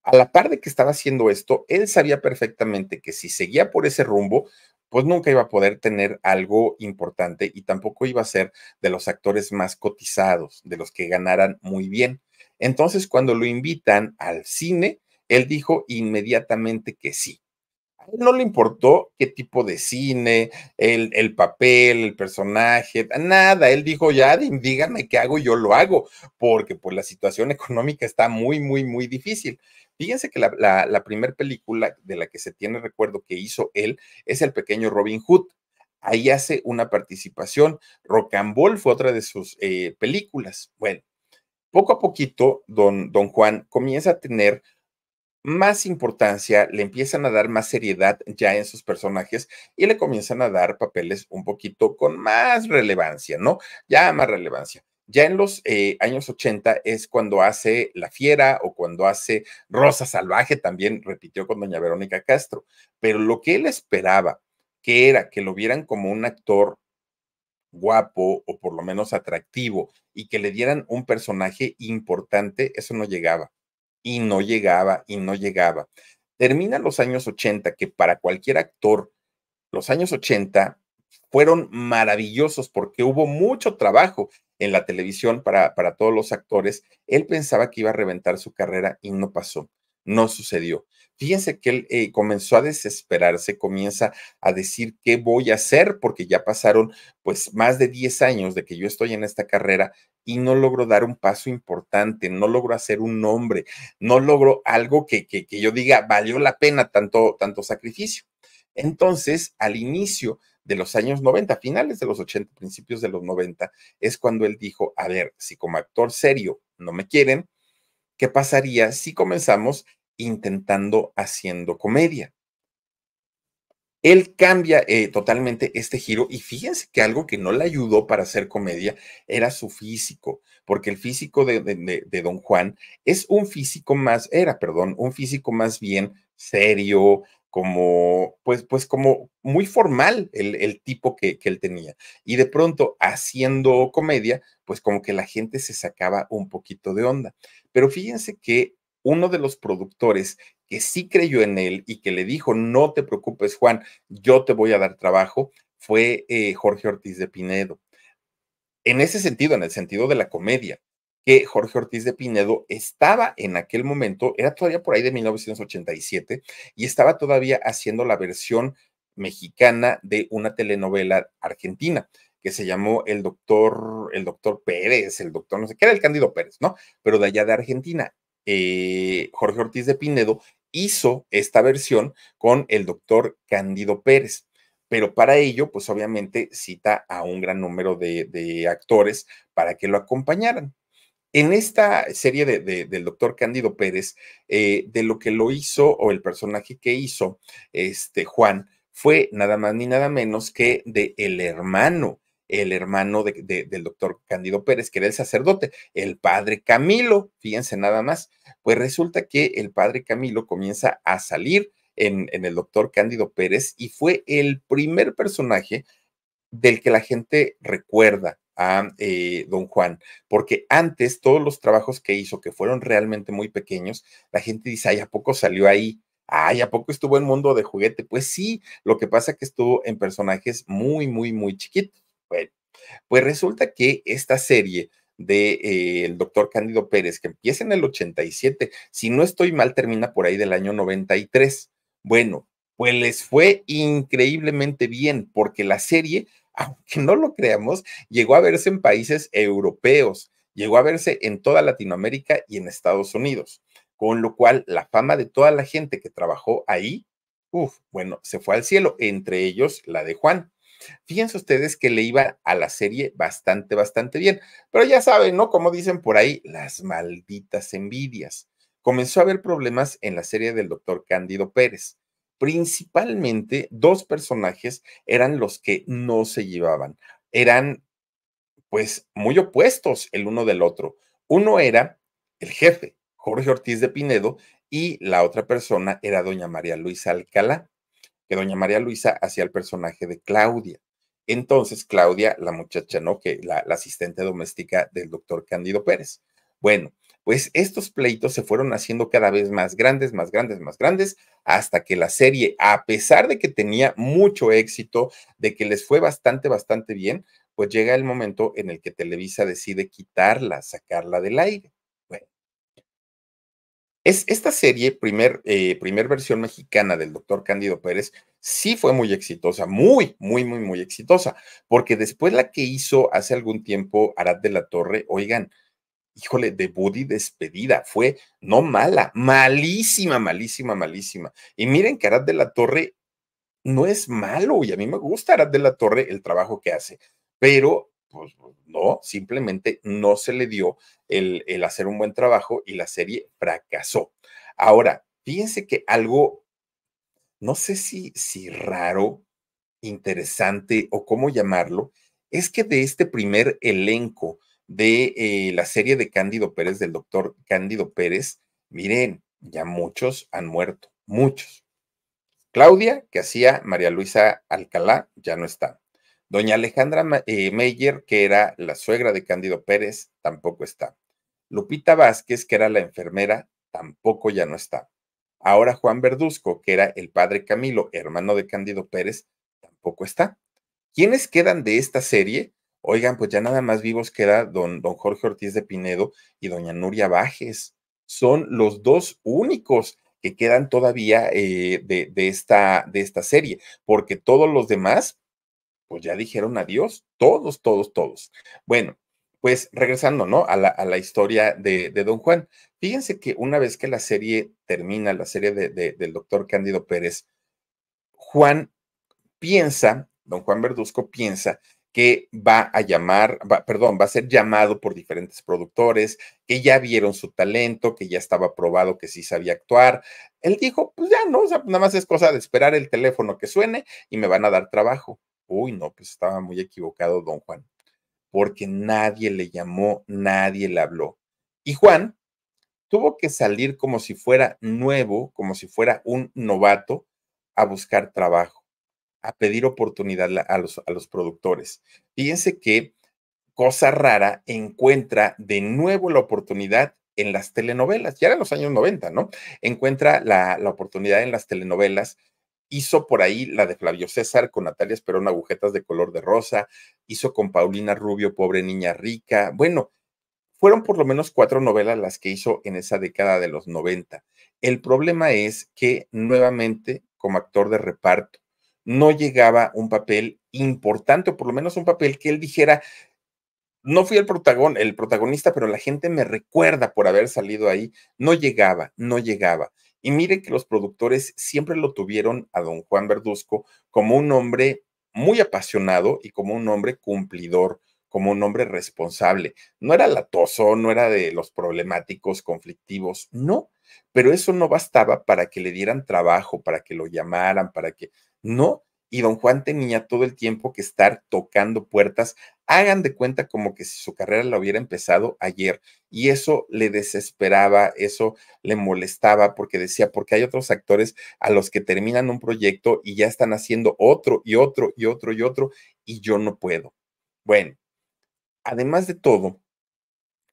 a la par de que estaba haciendo esto, él sabía perfectamente que si seguía por ese rumbo, pues nunca iba a poder tener algo importante y tampoco iba a ser de los actores más cotizados, de los que ganaran muy bien. Entonces, cuando lo invitan al cine, él dijo inmediatamente que sí. no le importó qué tipo de cine, el, papel, el personaje, nada. Él dijo, ya, díganme qué hago, yo lo hago, porque pues, la situación económica está muy, muy, muy difícil. Fíjense que la, primera película de la que se tiene recuerdo que hizo él es El pequeño Robin Hood. Ahí hace una participación. Rock Ball fue otra de sus eh, películas. Bueno, poco a poquito, don, don Juan comienza a tener más importancia, le empiezan a dar más seriedad ya en sus personajes y le comienzan a dar papeles un poquito con más relevancia, ¿no? Ya más relevancia. Ya en los eh, años 80 es cuando hace La Fiera o cuando hace Rosa Salvaje, también repitió con doña Verónica Castro, pero lo que él esperaba, que era que lo vieran como un actor guapo o por lo menos atractivo y que le dieran un personaje importante, eso no llegaba y no llegaba y no llegaba. Termina los años 80, que para cualquier actor, los años 80 fueron maravillosos porque hubo mucho trabajo en la televisión para, todos los actores. Él pensaba que iba a reventar su carrera y no pasó, no sucedió. Fíjense que él eh, comenzó a desesperarse, comienza a decir qué voy a hacer porque ya pasaron pues más de 10 años de que yo estoy en esta carrera y no logro dar un paso importante, no logro hacer un nombre, no logro algo que, que, que yo diga valió la pena tanto, tanto sacrificio. Entonces, al inicio de los años 90, finales de los 80, principios de los 90, es cuando él dijo, a ver, si como actor serio no me quieren, ¿qué pasaría si comenzamos intentando haciendo comedia? Él cambia eh, totalmente este giro y fíjense que algo que no le ayudó para hacer comedia era su físico, porque el físico de, de Don Juan es un físico más, era, perdón, un físico más bien serio, como, pues, pues como muy formal el, el tipo que, que, él tenía. Y de pronto, haciendo comedia, pues como que la gente se sacaba un poquito de onda. Pero fíjense que uno de los productores que sí creyó en él y que le dijo, no te preocupes, Juan, yo te voy a dar trabajo, fue eh, Jorge Ortiz de Pinedo. En ese sentido, en el sentido de la comedia, que Jorge Ortiz de Pinedo estaba en aquel momento, era todavía por ahí de 1987, y estaba todavía haciendo la versión mexicana de una telenovela argentina que se llamó el doctor, el doctor Pérez, el doctor no sé qué, era el Cándido Pérez, ¿no? Pero de allá de Argentina, eh, Jorge Ortiz de Pinedo hizo esta versión con el doctor Cándido Pérez. Pero para ello, pues obviamente cita a un gran número de actores para que lo acompañaran. En esta serie del doctor Cándido Pérez, eh, de lo que lo hizo o el personaje que hizo este Juan fue nada más ni nada menos que de el hermano, el hermano del doctor Cándido Pérez, que era el sacerdote, el padre Camilo, fíjense nada más, pues resulta que el padre Camilo comienza a salir en, en el doctor Cándido Pérez y fue el primer personaje del que la gente recuerda, a eh, don Juan, porque antes todos los trabajos que hizo, que fueron realmente muy pequeños, la gente dice, ay, ¿a poco salió ahí? Ay, ¿a poco estuvo en Mundo de Juguete? Pues sí, lo que pasa que estuvo en personajes muy, muy, muy chiquitos. pues resulta que esta serie del de, eh, el doctor Cándido Pérez, que empieza en el 87, si no estoy mal, termina por ahí del año 93. Bueno, pues les fue increíblemente bien, porque la serie aunque no lo creamos, llegó a verse en países europeos, llegó a verse en toda Latinoamérica y en Estados Unidos, con lo cual la fama de toda la gente que trabajó ahí, uff, bueno, se fue al cielo, entre ellos la de Juan. Fíjense ustedes que le iba a la serie bastante, bastante bien, pero ya saben, ¿no? Como dicen por ahí, las malditas envidias. Comenzó a haber problemas en la serie del doctor Cándido Pérez principalmente dos personajes eran los que no se llevaban, eran pues muy opuestos el uno del otro. Uno era el jefe, Jorge Ortiz de Pinedo, y la otra persona era doña María Luisa Alcalá, que doña María Luisa hacía el personaje de Claudia. Entonces, Claudia, la muchacha, ¿no? Que la, la asistente doméstica del doctor Cándido Pérez. Bueno, pues estos pleitos se fueron haciendo cada vez más grandes, más grandes, más grandes, hasta que la serie, a pesar de que tenía mucho éxito, de que les fue bastante, bastante bien, pues llega el momento en el que Televisa decide quitarla, sacarla del aire. es, esta serie, primer, eh, primer versión mexicana del doctor Cándido Pérez, sí fue muy exitosa, muy, muy, muy, muy exitosa, porque después la que hizo hace algún tiempo Arad de la Torre, oigan, híjole, de Buddy despedida. Fue no mala, malísima, malísima, malísima. Y miren que Arad de la Torre no es malo y a mí me gusta Arad de la Torre el trabajo que hace, pero pues no, simplemente no se le dio el, hacer un buen trabajo y la serie fracasó. Ahora, fíjense que algo, no sé si, si raro, interesante o cómo llamarlo, es que de este primer elenco de eh, la serie de Cándido Pérez, del doctor Cándido Pérez, miren, ya muchos han muerto, muchos. Claudia, que hacía María Luisa Alcalá, ya no está. Doña Alejandra eh, Meyer, que era la suegra de Cándido Pérez, tampoco está. Lupita Vázquez, que era la enfermera, tampoco ya no está. Ahora Juan Verduzco, que era el padre Camilo, hermano de Cándido Pérez, tampoco está. ¿Quiénes quedan de esta serie? Oigan, pues ya nada más vivos queda don, don Jorge Ortiz de Pinedo y doña Nuria Bajes. Son los dos únicos que quedan todavía eh, de, esta, de esta serie, porque todos los demás, pues ya dijeron adiós, todos, todos, todos. Bueno, pues regresando, ¿no? A la, historia de, de, Don Juan. Fíjense que una vez que la serie termina, la serie de, del doctor Cándido Pérez, Juan piensa, Don Juan Verduzco piensa que va a llamar, perdón, va a ser llamado por diferentes productores que ya vieron su talento, que ya estaba probado que sí sabía actuar. Él dijo, pues ya no, nada más es cosa de esperar el teléfono que suene y me van a dar trabajo. Uy, no, pues estaba muy equivocado don Juan, porque nadie le llamó, nadie le habló. Y Juan tuvo que salir como si fuera nuevo, como si fuera un novato, a buscar trabajo a pedir oportunidad a los, a los productores. Fíjense que cosa rara encuentra de nuevo la oportunidad en las telenovelas, ya en los años 90, ¿no? Encuentra la, la oportunidad en las telenovelas hizo por ahí la de Flavio César con Natalia Esperón Agujetas de color de rosa, hizo con Paulina Rubio Pobre Niña Rica. Bueno, fueron por lo menos cuatro novelas las que hizo en esa década de los 90. El problema es que nuevamente como actor de reparto no llegaba un papel importante, o por lo menos un papel que él dijera, no fui el, protagon, el protagonista, pero la gente me recuerda por haber salido ahí. No llegaba, no llegaba. Y miren que los productores siempre lo tuvieron a don Juan Verduzco como un hombre muy apasionado y como un hombre cumplidor, como un hombre responsable. No era latoso, no era de los problemáticos, conflictivos, no, pero eso no bastaba para que le dieran trabajo, para que lo llamaran, para que no. Y don Juan tenía todo el tiempo que estar tocando puertas. Hagan de cuenta como que si su carrera la hubiera empezado ayer. Y eso le desesperaba, eso le molestaba porque decía, porque hay otros actores a los que terminan un proyecto y ya están haciendo otro y otro y otro y otro y yo no puedo. Bueno, además de todo,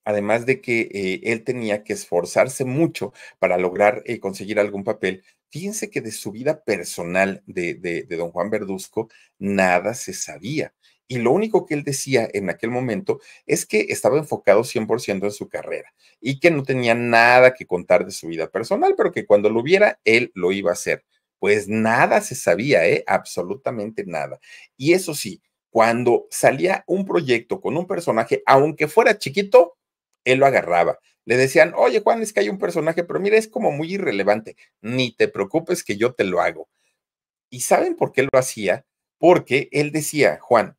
además de que eh, él tenía que esforzarse mucho para lograr eh, conseguir algún papel, fíjense que de su vida personal de, don Juan Verduzco nada se sabía. Y lo único que él decía en aquel momento es que estaba enfocado 100% en su carrera y que no tenía nada que contar de su vida personal, pero que cuando lo hubiera, él lo iba a hacer. Pues nada se sabía, ¿eh? absolutamente nada. Y eso sí, cuando salía un proyecto con un personaje, aunque fuera chiquito, él lo agarraba. Le decían, oye Juan, es que hay un personaje, pero mira, es como muy irrelevante. Ni te preocupes que yo te lo hago. ¿Y saben por qué lo hacía? Porque él decía, Juan,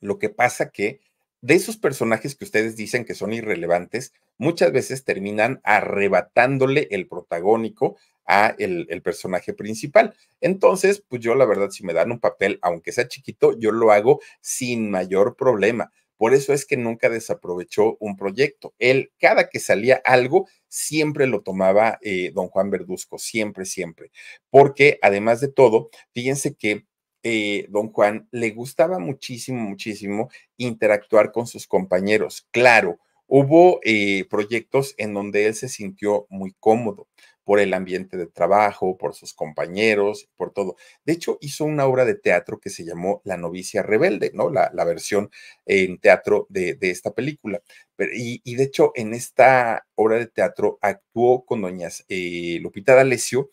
lo que pasa que de esos personajes que ustedes dicen que son irrelevantes, muchas veces terminan arrebatándole el protagónico a el, personaje principal. Entonces, pues yo la verdad, si me dan un papel, aunque sea chiquito, yo lo hago sin mayor problema. Por eso es que nunca desaprovechó un proyecto. Él, cada que salía algo, siempre lo tomaba eh, don Juan Verduzco, siempre, siempre. Porque además de todo, fíjense que eh, don Juan le gustaba muchísimo, muchísimo interactuar con sus compañeros. Claro, hubo eh, proyectos en donde él se sintió muy cómodo por el ambiente de trabajo, por sus compañeros, por todo. De hecho, hizo una obra de teatro que se llamó La novicia rebelde, ¿no? La, la versión en teatro de, esta película. y, de hecho, en esta obra de teatro actuó con doñas eh, Lupita D'Alessio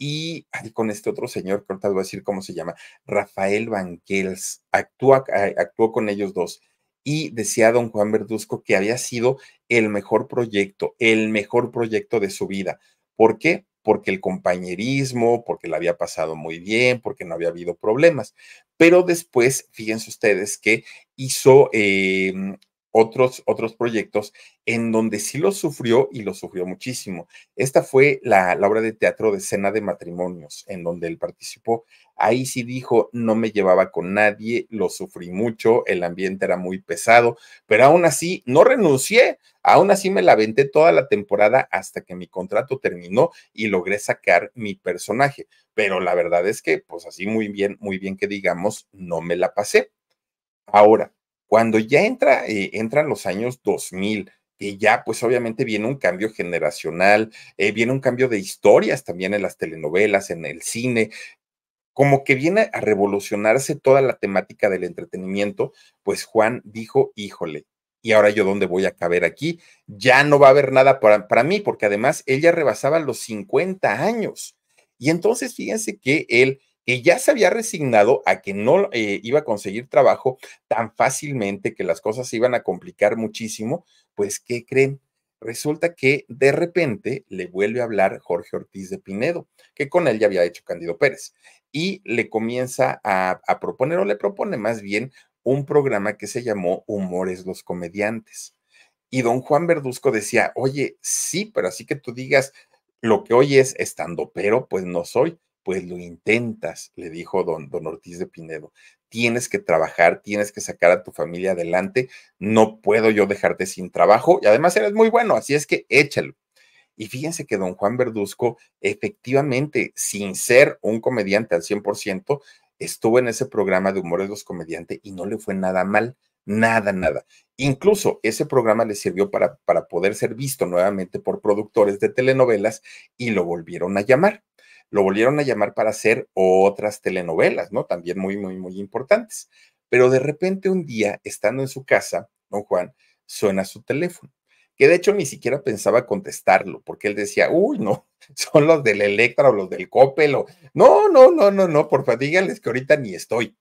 y con este otro señor, que ahorita voy a decir cómo se llama, Rafael Banquels, actúa, eh, actuó con ellos dos. Y decía don Juan Verduzco que había sido el mejor proyecto, el mejor proyecto de su vida. ¿Por qué? Porque el compañerismo, porque la había pasado muy bien, porque no había habido problemas. Pero después, fíjense ustedes que hizo em, otros, otros proyectos en donde sí lo sufrió y lo sufrió muchísimo. Esta fue la, la, obra de teatro de Cena de Matrimonios, en donde él participó. Ahí sí dijo, no me llevaba con nadie, lo sufrí mucho, el ambiente era muy pesado, pero aún así no renuncié, aún así me la venté toda la temporada hasta que mi contrato terminó y logré sacar mi personaje. Pero la verdad es que, pues así muy bien, muy bien que digamos, no me la pasé. Ahora, cuando ya entra, eh, entran los años 2000, que ya pues obviamente viene un cambio generacional, eh, viene un cambio de historias también en las telenovelas, en el cine, como que viene a revolucionarse toda la temática del entretenimiento, pues Juan dijo, híjole, ¿y ahora yo dónde voy a caber aquí? Ya no va a haber nada para, para mí, porque además ella rebasaba los 50 años. Y entonces fíjense que él que ya se había resignado a que no eh, iba a conseguir trabajo tan fácilmente, que las cosas se iban a complicar muchísimo, pues ¿qué creen? Resulta que de repente le vuelve a hablar Jorge Ortiz de Pinedo, que con él ya había hecho Cándido Pérez, y le comienza a, a proponer, o le propone más bien, un programa que se llamó Humores los Comediantes. Y don Juan Verduzco decía, oye, sí, pero así que tú digas, lo que hoy es estando, pero pues no soy. Pues lo intentas, le dijo don, don Ortiz de Pinedo. Tienes que trabajar, tienes que sacar a tu familia adelante. No puedo yo dejarte sin trabajo y además eres muy bueno, así es que échalo. Y fíjense que don Juan Verduzco, efectivamente, sin ser un comediante al 100%, estuvo en ese programa de Humores los Comediantes y no le fue nada mal, nada, nada. Incluso ese programa le sirvió para, para poder ser visto nuevamente por productores de telenovelas y lo volvieron a llamar lo volvieron a llamar para hacer otras telenovelas, ¿no? También muy, muy, muy importantes. Pero de repente un día, estando en su casa, don Juan, suena su teléfono, que de hecho ni siquiera pensaba contestarlo, porque él decía, uy, no, son los del Electra o los del Coppel, o no, no, no, no, no, por favor, díganles que ahorita ni estoy.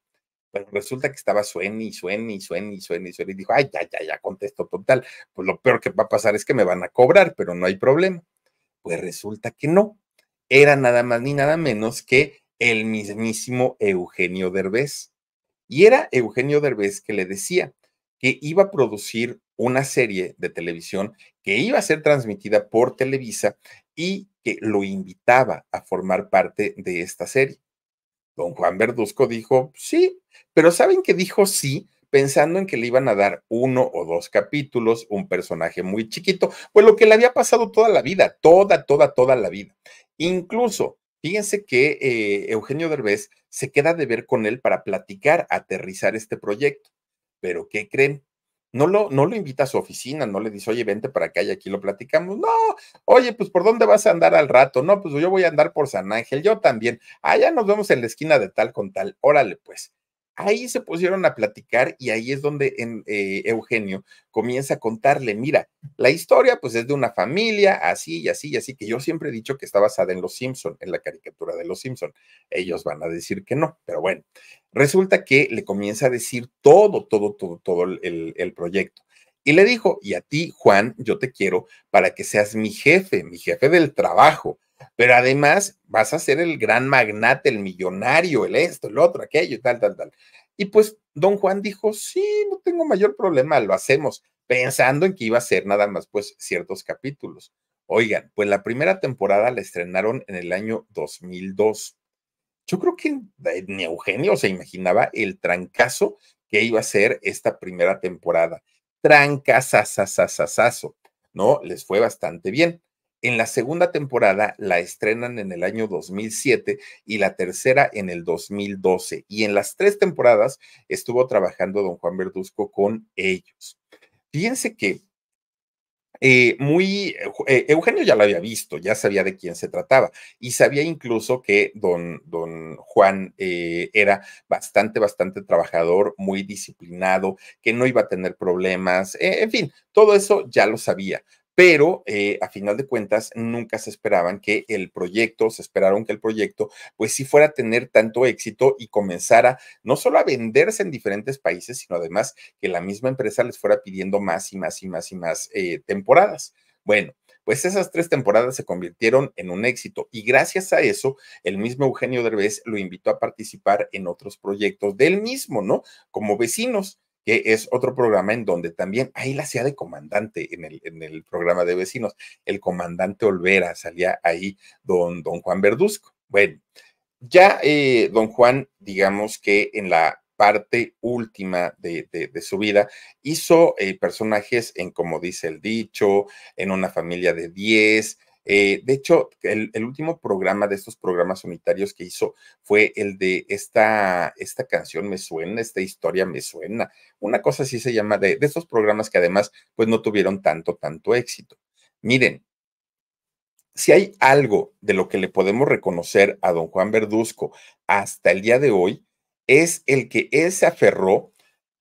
Pero resulta que estaba suene y suene y suene y suene y suene, y dijo, ay, ya, ya, ya, contesto total. Pues lo peor que va a pasar es que me van a cobrar, pero no hay problema. Pues resulta que no, era nada más ni nada menos que el mismísimo Eugenio Derbez. Y era Eugenio Derbez que le decía que iba a producir una serie de televisión que iba a ser transmitida por Televisa y que lo invitaba a formar parte de esta serie. Don Juan Verduzco dijo sí, pero ¿saben que dijo sí? pensando en que le iban a dar uno o dos capítulos, un personaje muy chiquito, pues lo que le había pasado toda la vida, toda, toda, toda la vida. Incluso, fíjense que eh, Eugenio Derbez se queda de ver con él para platicar, aterrizar este proyecto. Pero, ¿qué creen? No lo, no lo invita a su oficina, no le dice, oye, vente para acá y aquí lo platicamos. No, oye, pues ¿por dónde vas a andar al rato? No, pues yo voy a andar por San Ángel, yo también. Allá ah, nos vemos en la esquina de tal con tal. Órale, pues. Ahí se pusieron a platicar y ahí es donde en, eh, Eugenio comienza a contarle, mira, la historia pues es de una familia así y así y así, que yo siempre he dicho que está basada en Los Simpson, en la caricatura de Los Simpson. Ellos van a decir que no, pero bueno, resulta que le comienza a decir todo, todo, todo, todo el proyecto. Y le dijo, y a ti, Juan, yo te quiero para que seas mi jefe, mi jefe del trabajo pero además vas a ser el gran magnate, el millonario, el esto, el otro, aquello, tal, tal, tal. Y pues don Juan dijo, sí, no tengo mayor problema, lo hacemos, pensando en que iba a ser nada más pues ciertos capítulos. Oigan, pues la primera temporada la estrenaron en el año 2002. Yo creo que ni Eugenio se imaginaba el trancazo que iba a ser esta primera temporada. Trancazazazazazo, ¿no? Les fue bastante bien. En la segunda temporada la estrenan en el año 2007 y la tercera en el 2012. Y en las tres temporadas estuvo trabajando don Juan Verduzco con ellos. Fíjense que eh, muy, eh, Eugenio ya lo había visto, ya sabía de quién se trataba y sabía incluso que don, don Juan eh, era bastante, bastante trabajador, muy disciplinado, que no iba a tener problemas, en fin, todo eso ya lo sabía, pero eh, a final de cuentas nunca se esperaban que el proyecto, se esperaron que el proyecto, pues sí fuera a tener tanto éxito y comenzara no solo a venderse en diferentes países, sino además que la misma empresa les fuera pidiendo más y más y más y más eh, temporadas. Bueno, pues esas tres temporadas se convirtieron en un éxito y gracias a eso el mismo Eugenio Derbez lo invitó a participar en otros proyectos del mismo, ¿no? Como vecinos que es otro programa en donde también ahí la hacía de comandante en el, en el programa de vecinos. El comandante Olvera salía ahí, don, don Juan Verduzco. Bueno, ya eh, don Juan, digamos que en la parte última de, su vida. Hizo eh, personajes en Como dice el dicho, en Una familia de 10, eh, de hecho, el, último programa de estos programas unitarios que hizo fue el de esta, esta canción me suena, esta historia me suena. Una cosa así se llama de, de estos programas que además pues no tuvieron tanto, tanto éxito. Miren, si hay algo de lo que le podemos reconocer a don Juan Verduzco hasta el día de hoy, es el que él se aferró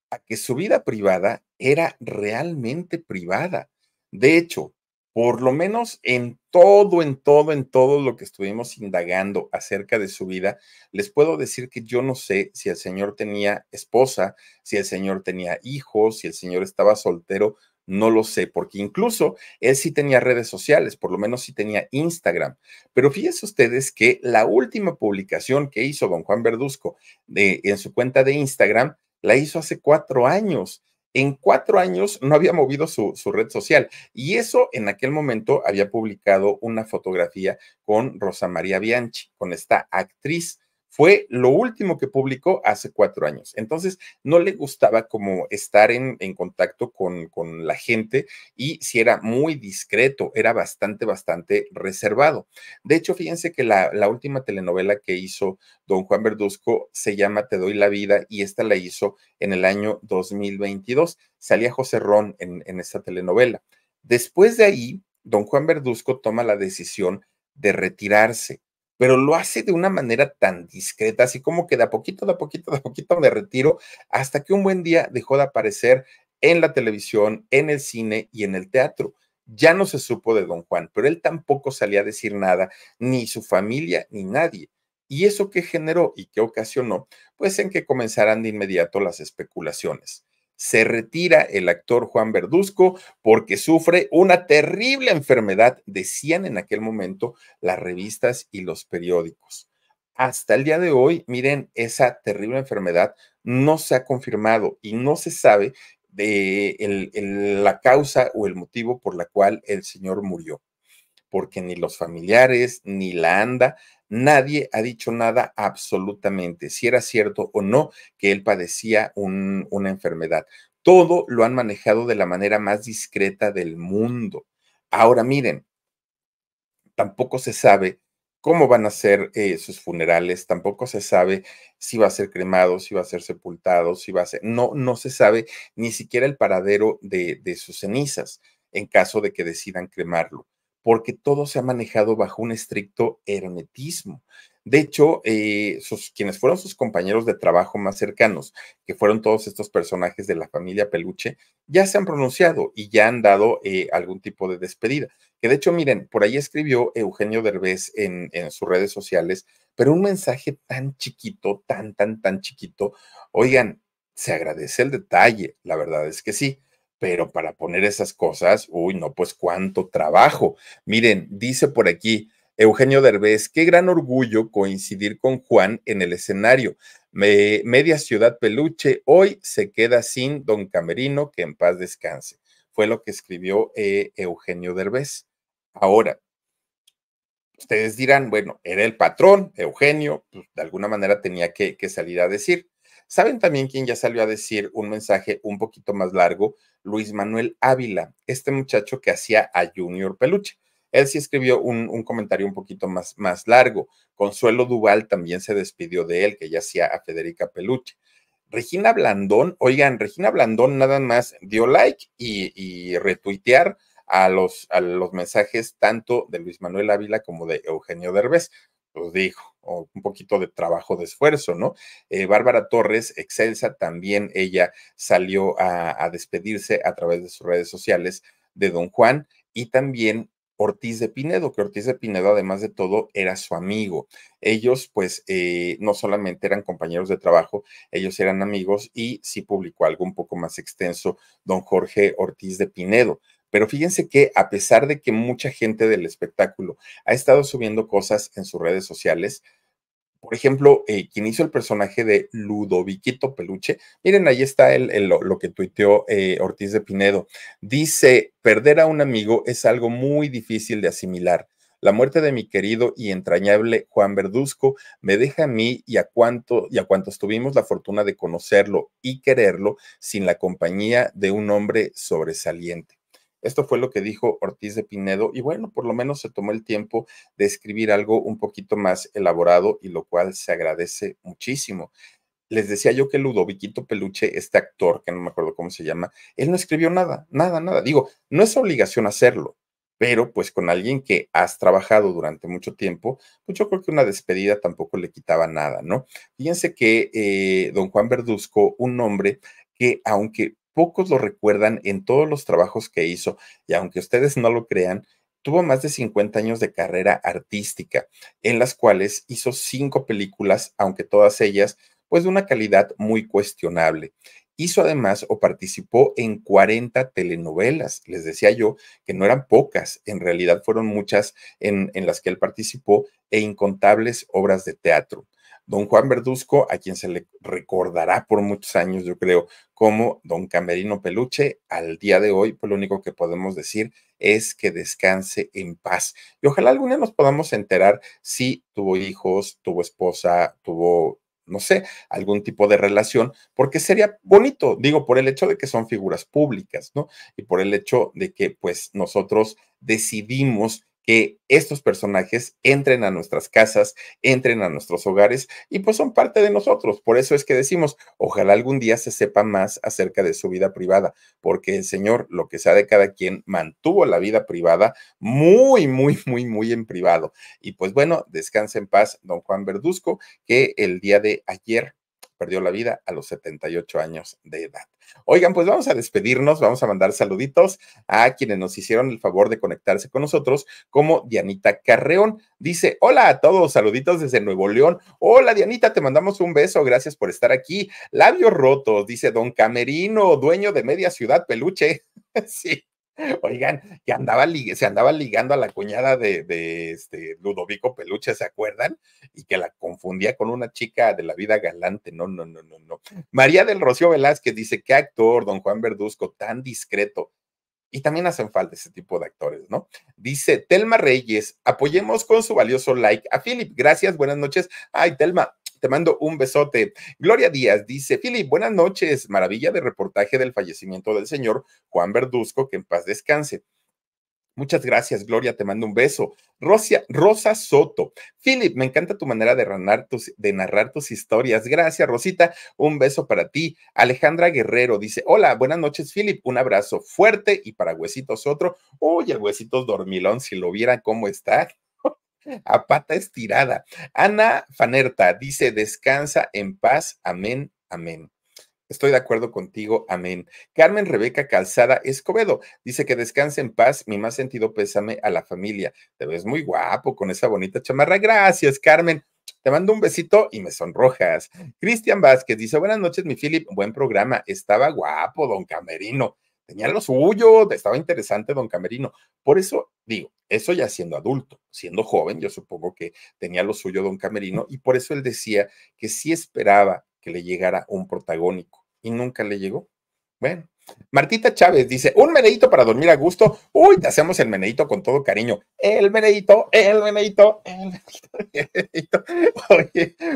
a que su vida privada era realmente privada. De hecho, por lo menos en todo, en todo, en todo lo que estuvimos indagando acerca de su vida, les puedo decir que yo no sé si el señor tenía esposa, si el señor tenía hijos, si el señor estaba soltero, no lo sé, porque incluso él sí tenía redes sociales, por lo menos sí tenía Instagram. Pero fíjense ustedes que la última publicación que hizo don Juan Verduzco de, en su cuenta de Instagram la hizo hace cuatro años en cuatro años no había movido su, red social. Y eso en aquel momento había publicado una fotografía con Rosa María Bianchi, con esta actriz fue lo último que publicó hace cuatro años. Entonces, no le gustaba como estar en, en contacto con, con, la gente y si era muy discreto, era bastante, bastante reservado. De hecho, fíjense que la, última telenovela que hizo don Juan Verduzco se llama Te doy la vida y esta la hizo en el año 2022. Salía José Ron en, en esta telenovela. Después de ahí, don Juan Verduzco toma la decisión de retirarse pero lo hace de una manera tan discreta, así como que de a poquito, de a poquito, de a poquito me retiro, hasta que un buen día dejó de aparecer en la televisión, en el cine y en el teatro. Ya no se supo de don Juan, pero él tampoco salía a decir nada, ni su familia, ni nadie. ¿Y eso qué generó y qué ocasionó? Pues en que comenzaran de inmediato las especulaciones se retira el actor Juan Verduzco porque sufre una terrible enfermedad, decían en aquel momento las revistas y los periódicos. Hasta el día de hoy, miren, esa terrible enfermedad no se ha confirmado y no se sabe de la causa o el motivo por la cual el señor murió porque ni los familiares, ni la ANDA, nadie ha dicho nada absolutamente, si era cierto o no que él padecía una enfermedad. Todo lo han manejado de la manera más discreta del mundo. Ahora miren, tampoco se sabe cómo van a ser eh, sus funerales, tampoco se sabe si va a ser cremado, si va a ser sepultado, si va a ser, no, no se sabe ni siquiera el paradero de sus cenizas en caso de que decidan cremarlo porque todo se ha manejado bajo un estricto hermetismo. De hecho, eh, quienes fueron sus compañeros de trabajo más cercanos, que fueron todos estos personajes de la familia Peluche, ya se han pronunciado y ya han dado eh, algún tipo de despedida. Que de hecho, miren, por ahí escribió Eugenio Derbez en sus redes sociales, pero un mensaje tan chiquito, tan, tan, tan chiquito. Oigan, se agradece el detalle, la verdad es que sí pero para poner esas cosas, uy, no, pues cuánto trabajo. Miren, dice por aquí Eugenio Derbez, qué gran orgullo coincidir con Juan en el escenario. media Ciudad Peluche hoy se queda sin Don Camerino, que en paz descanse. Fue lo que escribió eh, Eugenio Derbez. Ahora, ustedes dirán, bueno, era el patrón, Eugenio, pues, de alguna manera tenía que salir a decir. ¿Saben también quién ya salió a decir un mensaje un poquito más largo? Luis Manuel Ávila, este muchacho que hacía a Junior Peluche. Él sí escribió un, comentario un poquito más, más largo. Consuelo Duval también se despidió de él, que ya hacía a Federica Peluche. Regina Blandón, oigan, Regina Blandón nada más dio like y, y retuitear a los, a los mensajes tanto de Luis Manuel Ávila como de Eugenio Derbez dijo o un poquito de trabajo de esfuerzo, ¿no? Eh, Bárbara Torres, excelsa, también ella salió a, despedirse a través de sus redes sociales de Don Juan y también Ortiz de Pinedo, que Ortiz de Pinedo, además de todo, era su amigo. Ellos, pues, eh, no solamente eran compañeros de trabajo, ellos eran amigos y sí publicó algo un poco más extenso don Jorge Ortiz de Pinedo. Pero fíjense que a pesar de que mucha gente del espectáculo ha estado subiendo cosas en sus redes sociales, por ejemplo, eh, quien hizo el personaje de Ludoviquito Peluche, miren, ahí está lo, que tuiteó eh, Ortiz de Pinedo. Dice, perder a un amigo es algo muy difícil de asimilar. La muerte de mi querido y entrañable Juan Verduzco me deja a mí y a, cuánto, y a cuantos tuvimos la fortuna de conocerlo y quererlo sin la compañía de un hombre sobresaliente. Esto fue lo que dijo Ortiz de Pinedo y bueno, por lo menos se tomó el tiempo de escribir algo un poquito más elaborado y lo cual se agradece muchísimo. Les decía yo que Ludoviquito Peluche, este actor, que no me acuerdo cómo se llama, él no escribió nada, nada, nada. Digo, no es obligación hacerlo, pero pues con alguien que has trabajado durante mucho tiempo, pues yo creo que una despedida tampoco le quitaba nada, ¿no? Fíjense que eh, don Juan Verduzco, un hombre que aunque pocos lo recuerdan en todos los trabajos que hizo, y aunque ustedes no lo crean, tuvo más de 50 años de carrera artística, en las cuales hizo cinco películas, aunque todas ellas, pues de una calidad muy cuestionable. Hizo además o participó en 40 telenovelas. Les decía yo que no eran pocas, en realidad fueron muchas en, en las que él participó e incontables obras de teatro don Juan Verduzco, a quien se le recordará por muchos años, yo creo, como don Camerino Peluche, al día de hoy, pues lo único que podemos decir es que descanse en paz. Y ojalá alguna nos podamos enterar si tuvo hijos, tuvo esposa, tuvo no sé, algún tipo de relación, porque sería bonito, digo, por el hecho de que son figuras públicas, ¿no? Y por el hecho de que, pues, nosotros decidimos que estos personajes entren a nuestras casas, entren a nuestros hogares y pues son parte de nosotros. Por eso es que decimos, ojalá algún día se sepa más acerca de su vida privada, porque el Señor, lo que sea de cada quien, mantuvo la vida privada muy, muy, muy, muy en privado. Y pues bueno, descansa en paz, don Juan Verduzco, que el día de ayer perdió la vida a los 78 años de edad. Oigan, pues vamos a despedirnos, vamos a mandar saluditos a quienes nos hicieron el favor de conectarse con nosotros, como Dianita Carreón. Dice, hola a todos, saluditos desde Nuevo León. Hola Dianita, te mandamos un beso, gracias por estar aquí. Labios rotos, dice Don Camerino, dueño de media ciudad peluche. sí. Oigan, que andaba se andaba ligando a la cuñada de, este Ludovico Peluche, ¿se acuerdan? Y que la confundía con una chica de la vida galante. No, no, no, no, no. María del Rocío Velázquez dice, qué actor, don Juan Verduzco, tan discreto. Y también hacen falta ese tipo de actores, ¿no? Dice Telma Reyes, apoyemos con su valioso like a Philip. Gracias, buenas noches. Ay, Telma, te mando un besote. Gloria Díaz dice, Philip, buenas noches. Maravilla de reportaje del fallecimiento del señor Juan Verduzco, que en paz descanse. Muchas gracias, Gloria. Te mando un beso. Rosia, Rosa Soto. Philip, me encanta tu manera de narrar tus, historias. Gracias, Rosita. Un beso para ti. Alejandra Guerrero dice: Hola, buenas noches, Philip. Un abrazo fuerte y para Huesitos otro. uy, el Huesitos dormilón, si lo viera cómo está a pata estirada. Ana Fanerta dice, descansa en paz, amén, amén. Estoy de acuerdo contigo, amén. Carmen Rebeca Calzada Escobedo dice que descanse en paz, mi más sentido pésame a la familia. Te ves muy guapo con esa bonita chamarra. Gracias, Carmen. Te mando un besito y me sonrojas. Cristian Vázquez dice, buenas noches, mi Philip. Buen programa. Estaba guapo, don Camerino tenía lo suyo, estaba interesante Don Camerino. Por eso digo, eso ya siendo adulto, siendo joven, yo supongo que tenía lo suyo Don Camerino y por eso él decía que sí esperaba que le llegara un protagónico y nunca le llegó. Bueno, Martita Chávez dice, un meneito para dormir a gusto. Uy, te hacemos el meneito con todo cariño. El meneito, el meneito, el meneito.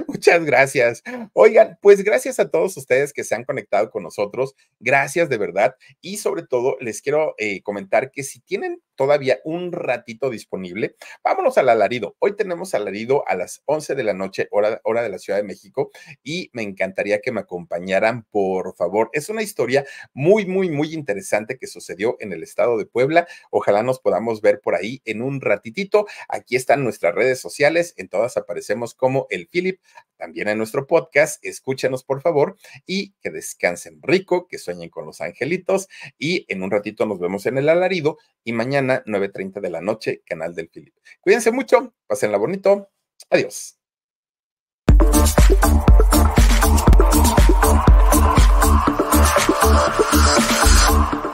muchas gracias. Oigan, pues gracias a todos ustedes que se han conectado con nosotros. Gracias de verdad. Y sobre todo, les quiero eh, comentar que si tienen todavía un ratito disponible, vámonos al alarido. Hoy tenemos alarido a las 11 de la noche, hora, hora de la Ciudad de México. Y me encantaría que me acompañaran, por favor. Es una historia muy muy, muy, interesante que sucedió en el estado de Puebla. Ojalá nos podamos ver por ahí en un ratitito. Aquí están nuestras redes sociales, en todas aparecemos como el Philip, también en nuestro podcast. Escúchanos, por favor, y que descansen rico, que sueñen con los angelitos y en un ratito nos vemos en el alarido y mañana 9.30 de la noche, canal del Philip. Cuídense mucho, pásenla bonito. Adiós. Thank you.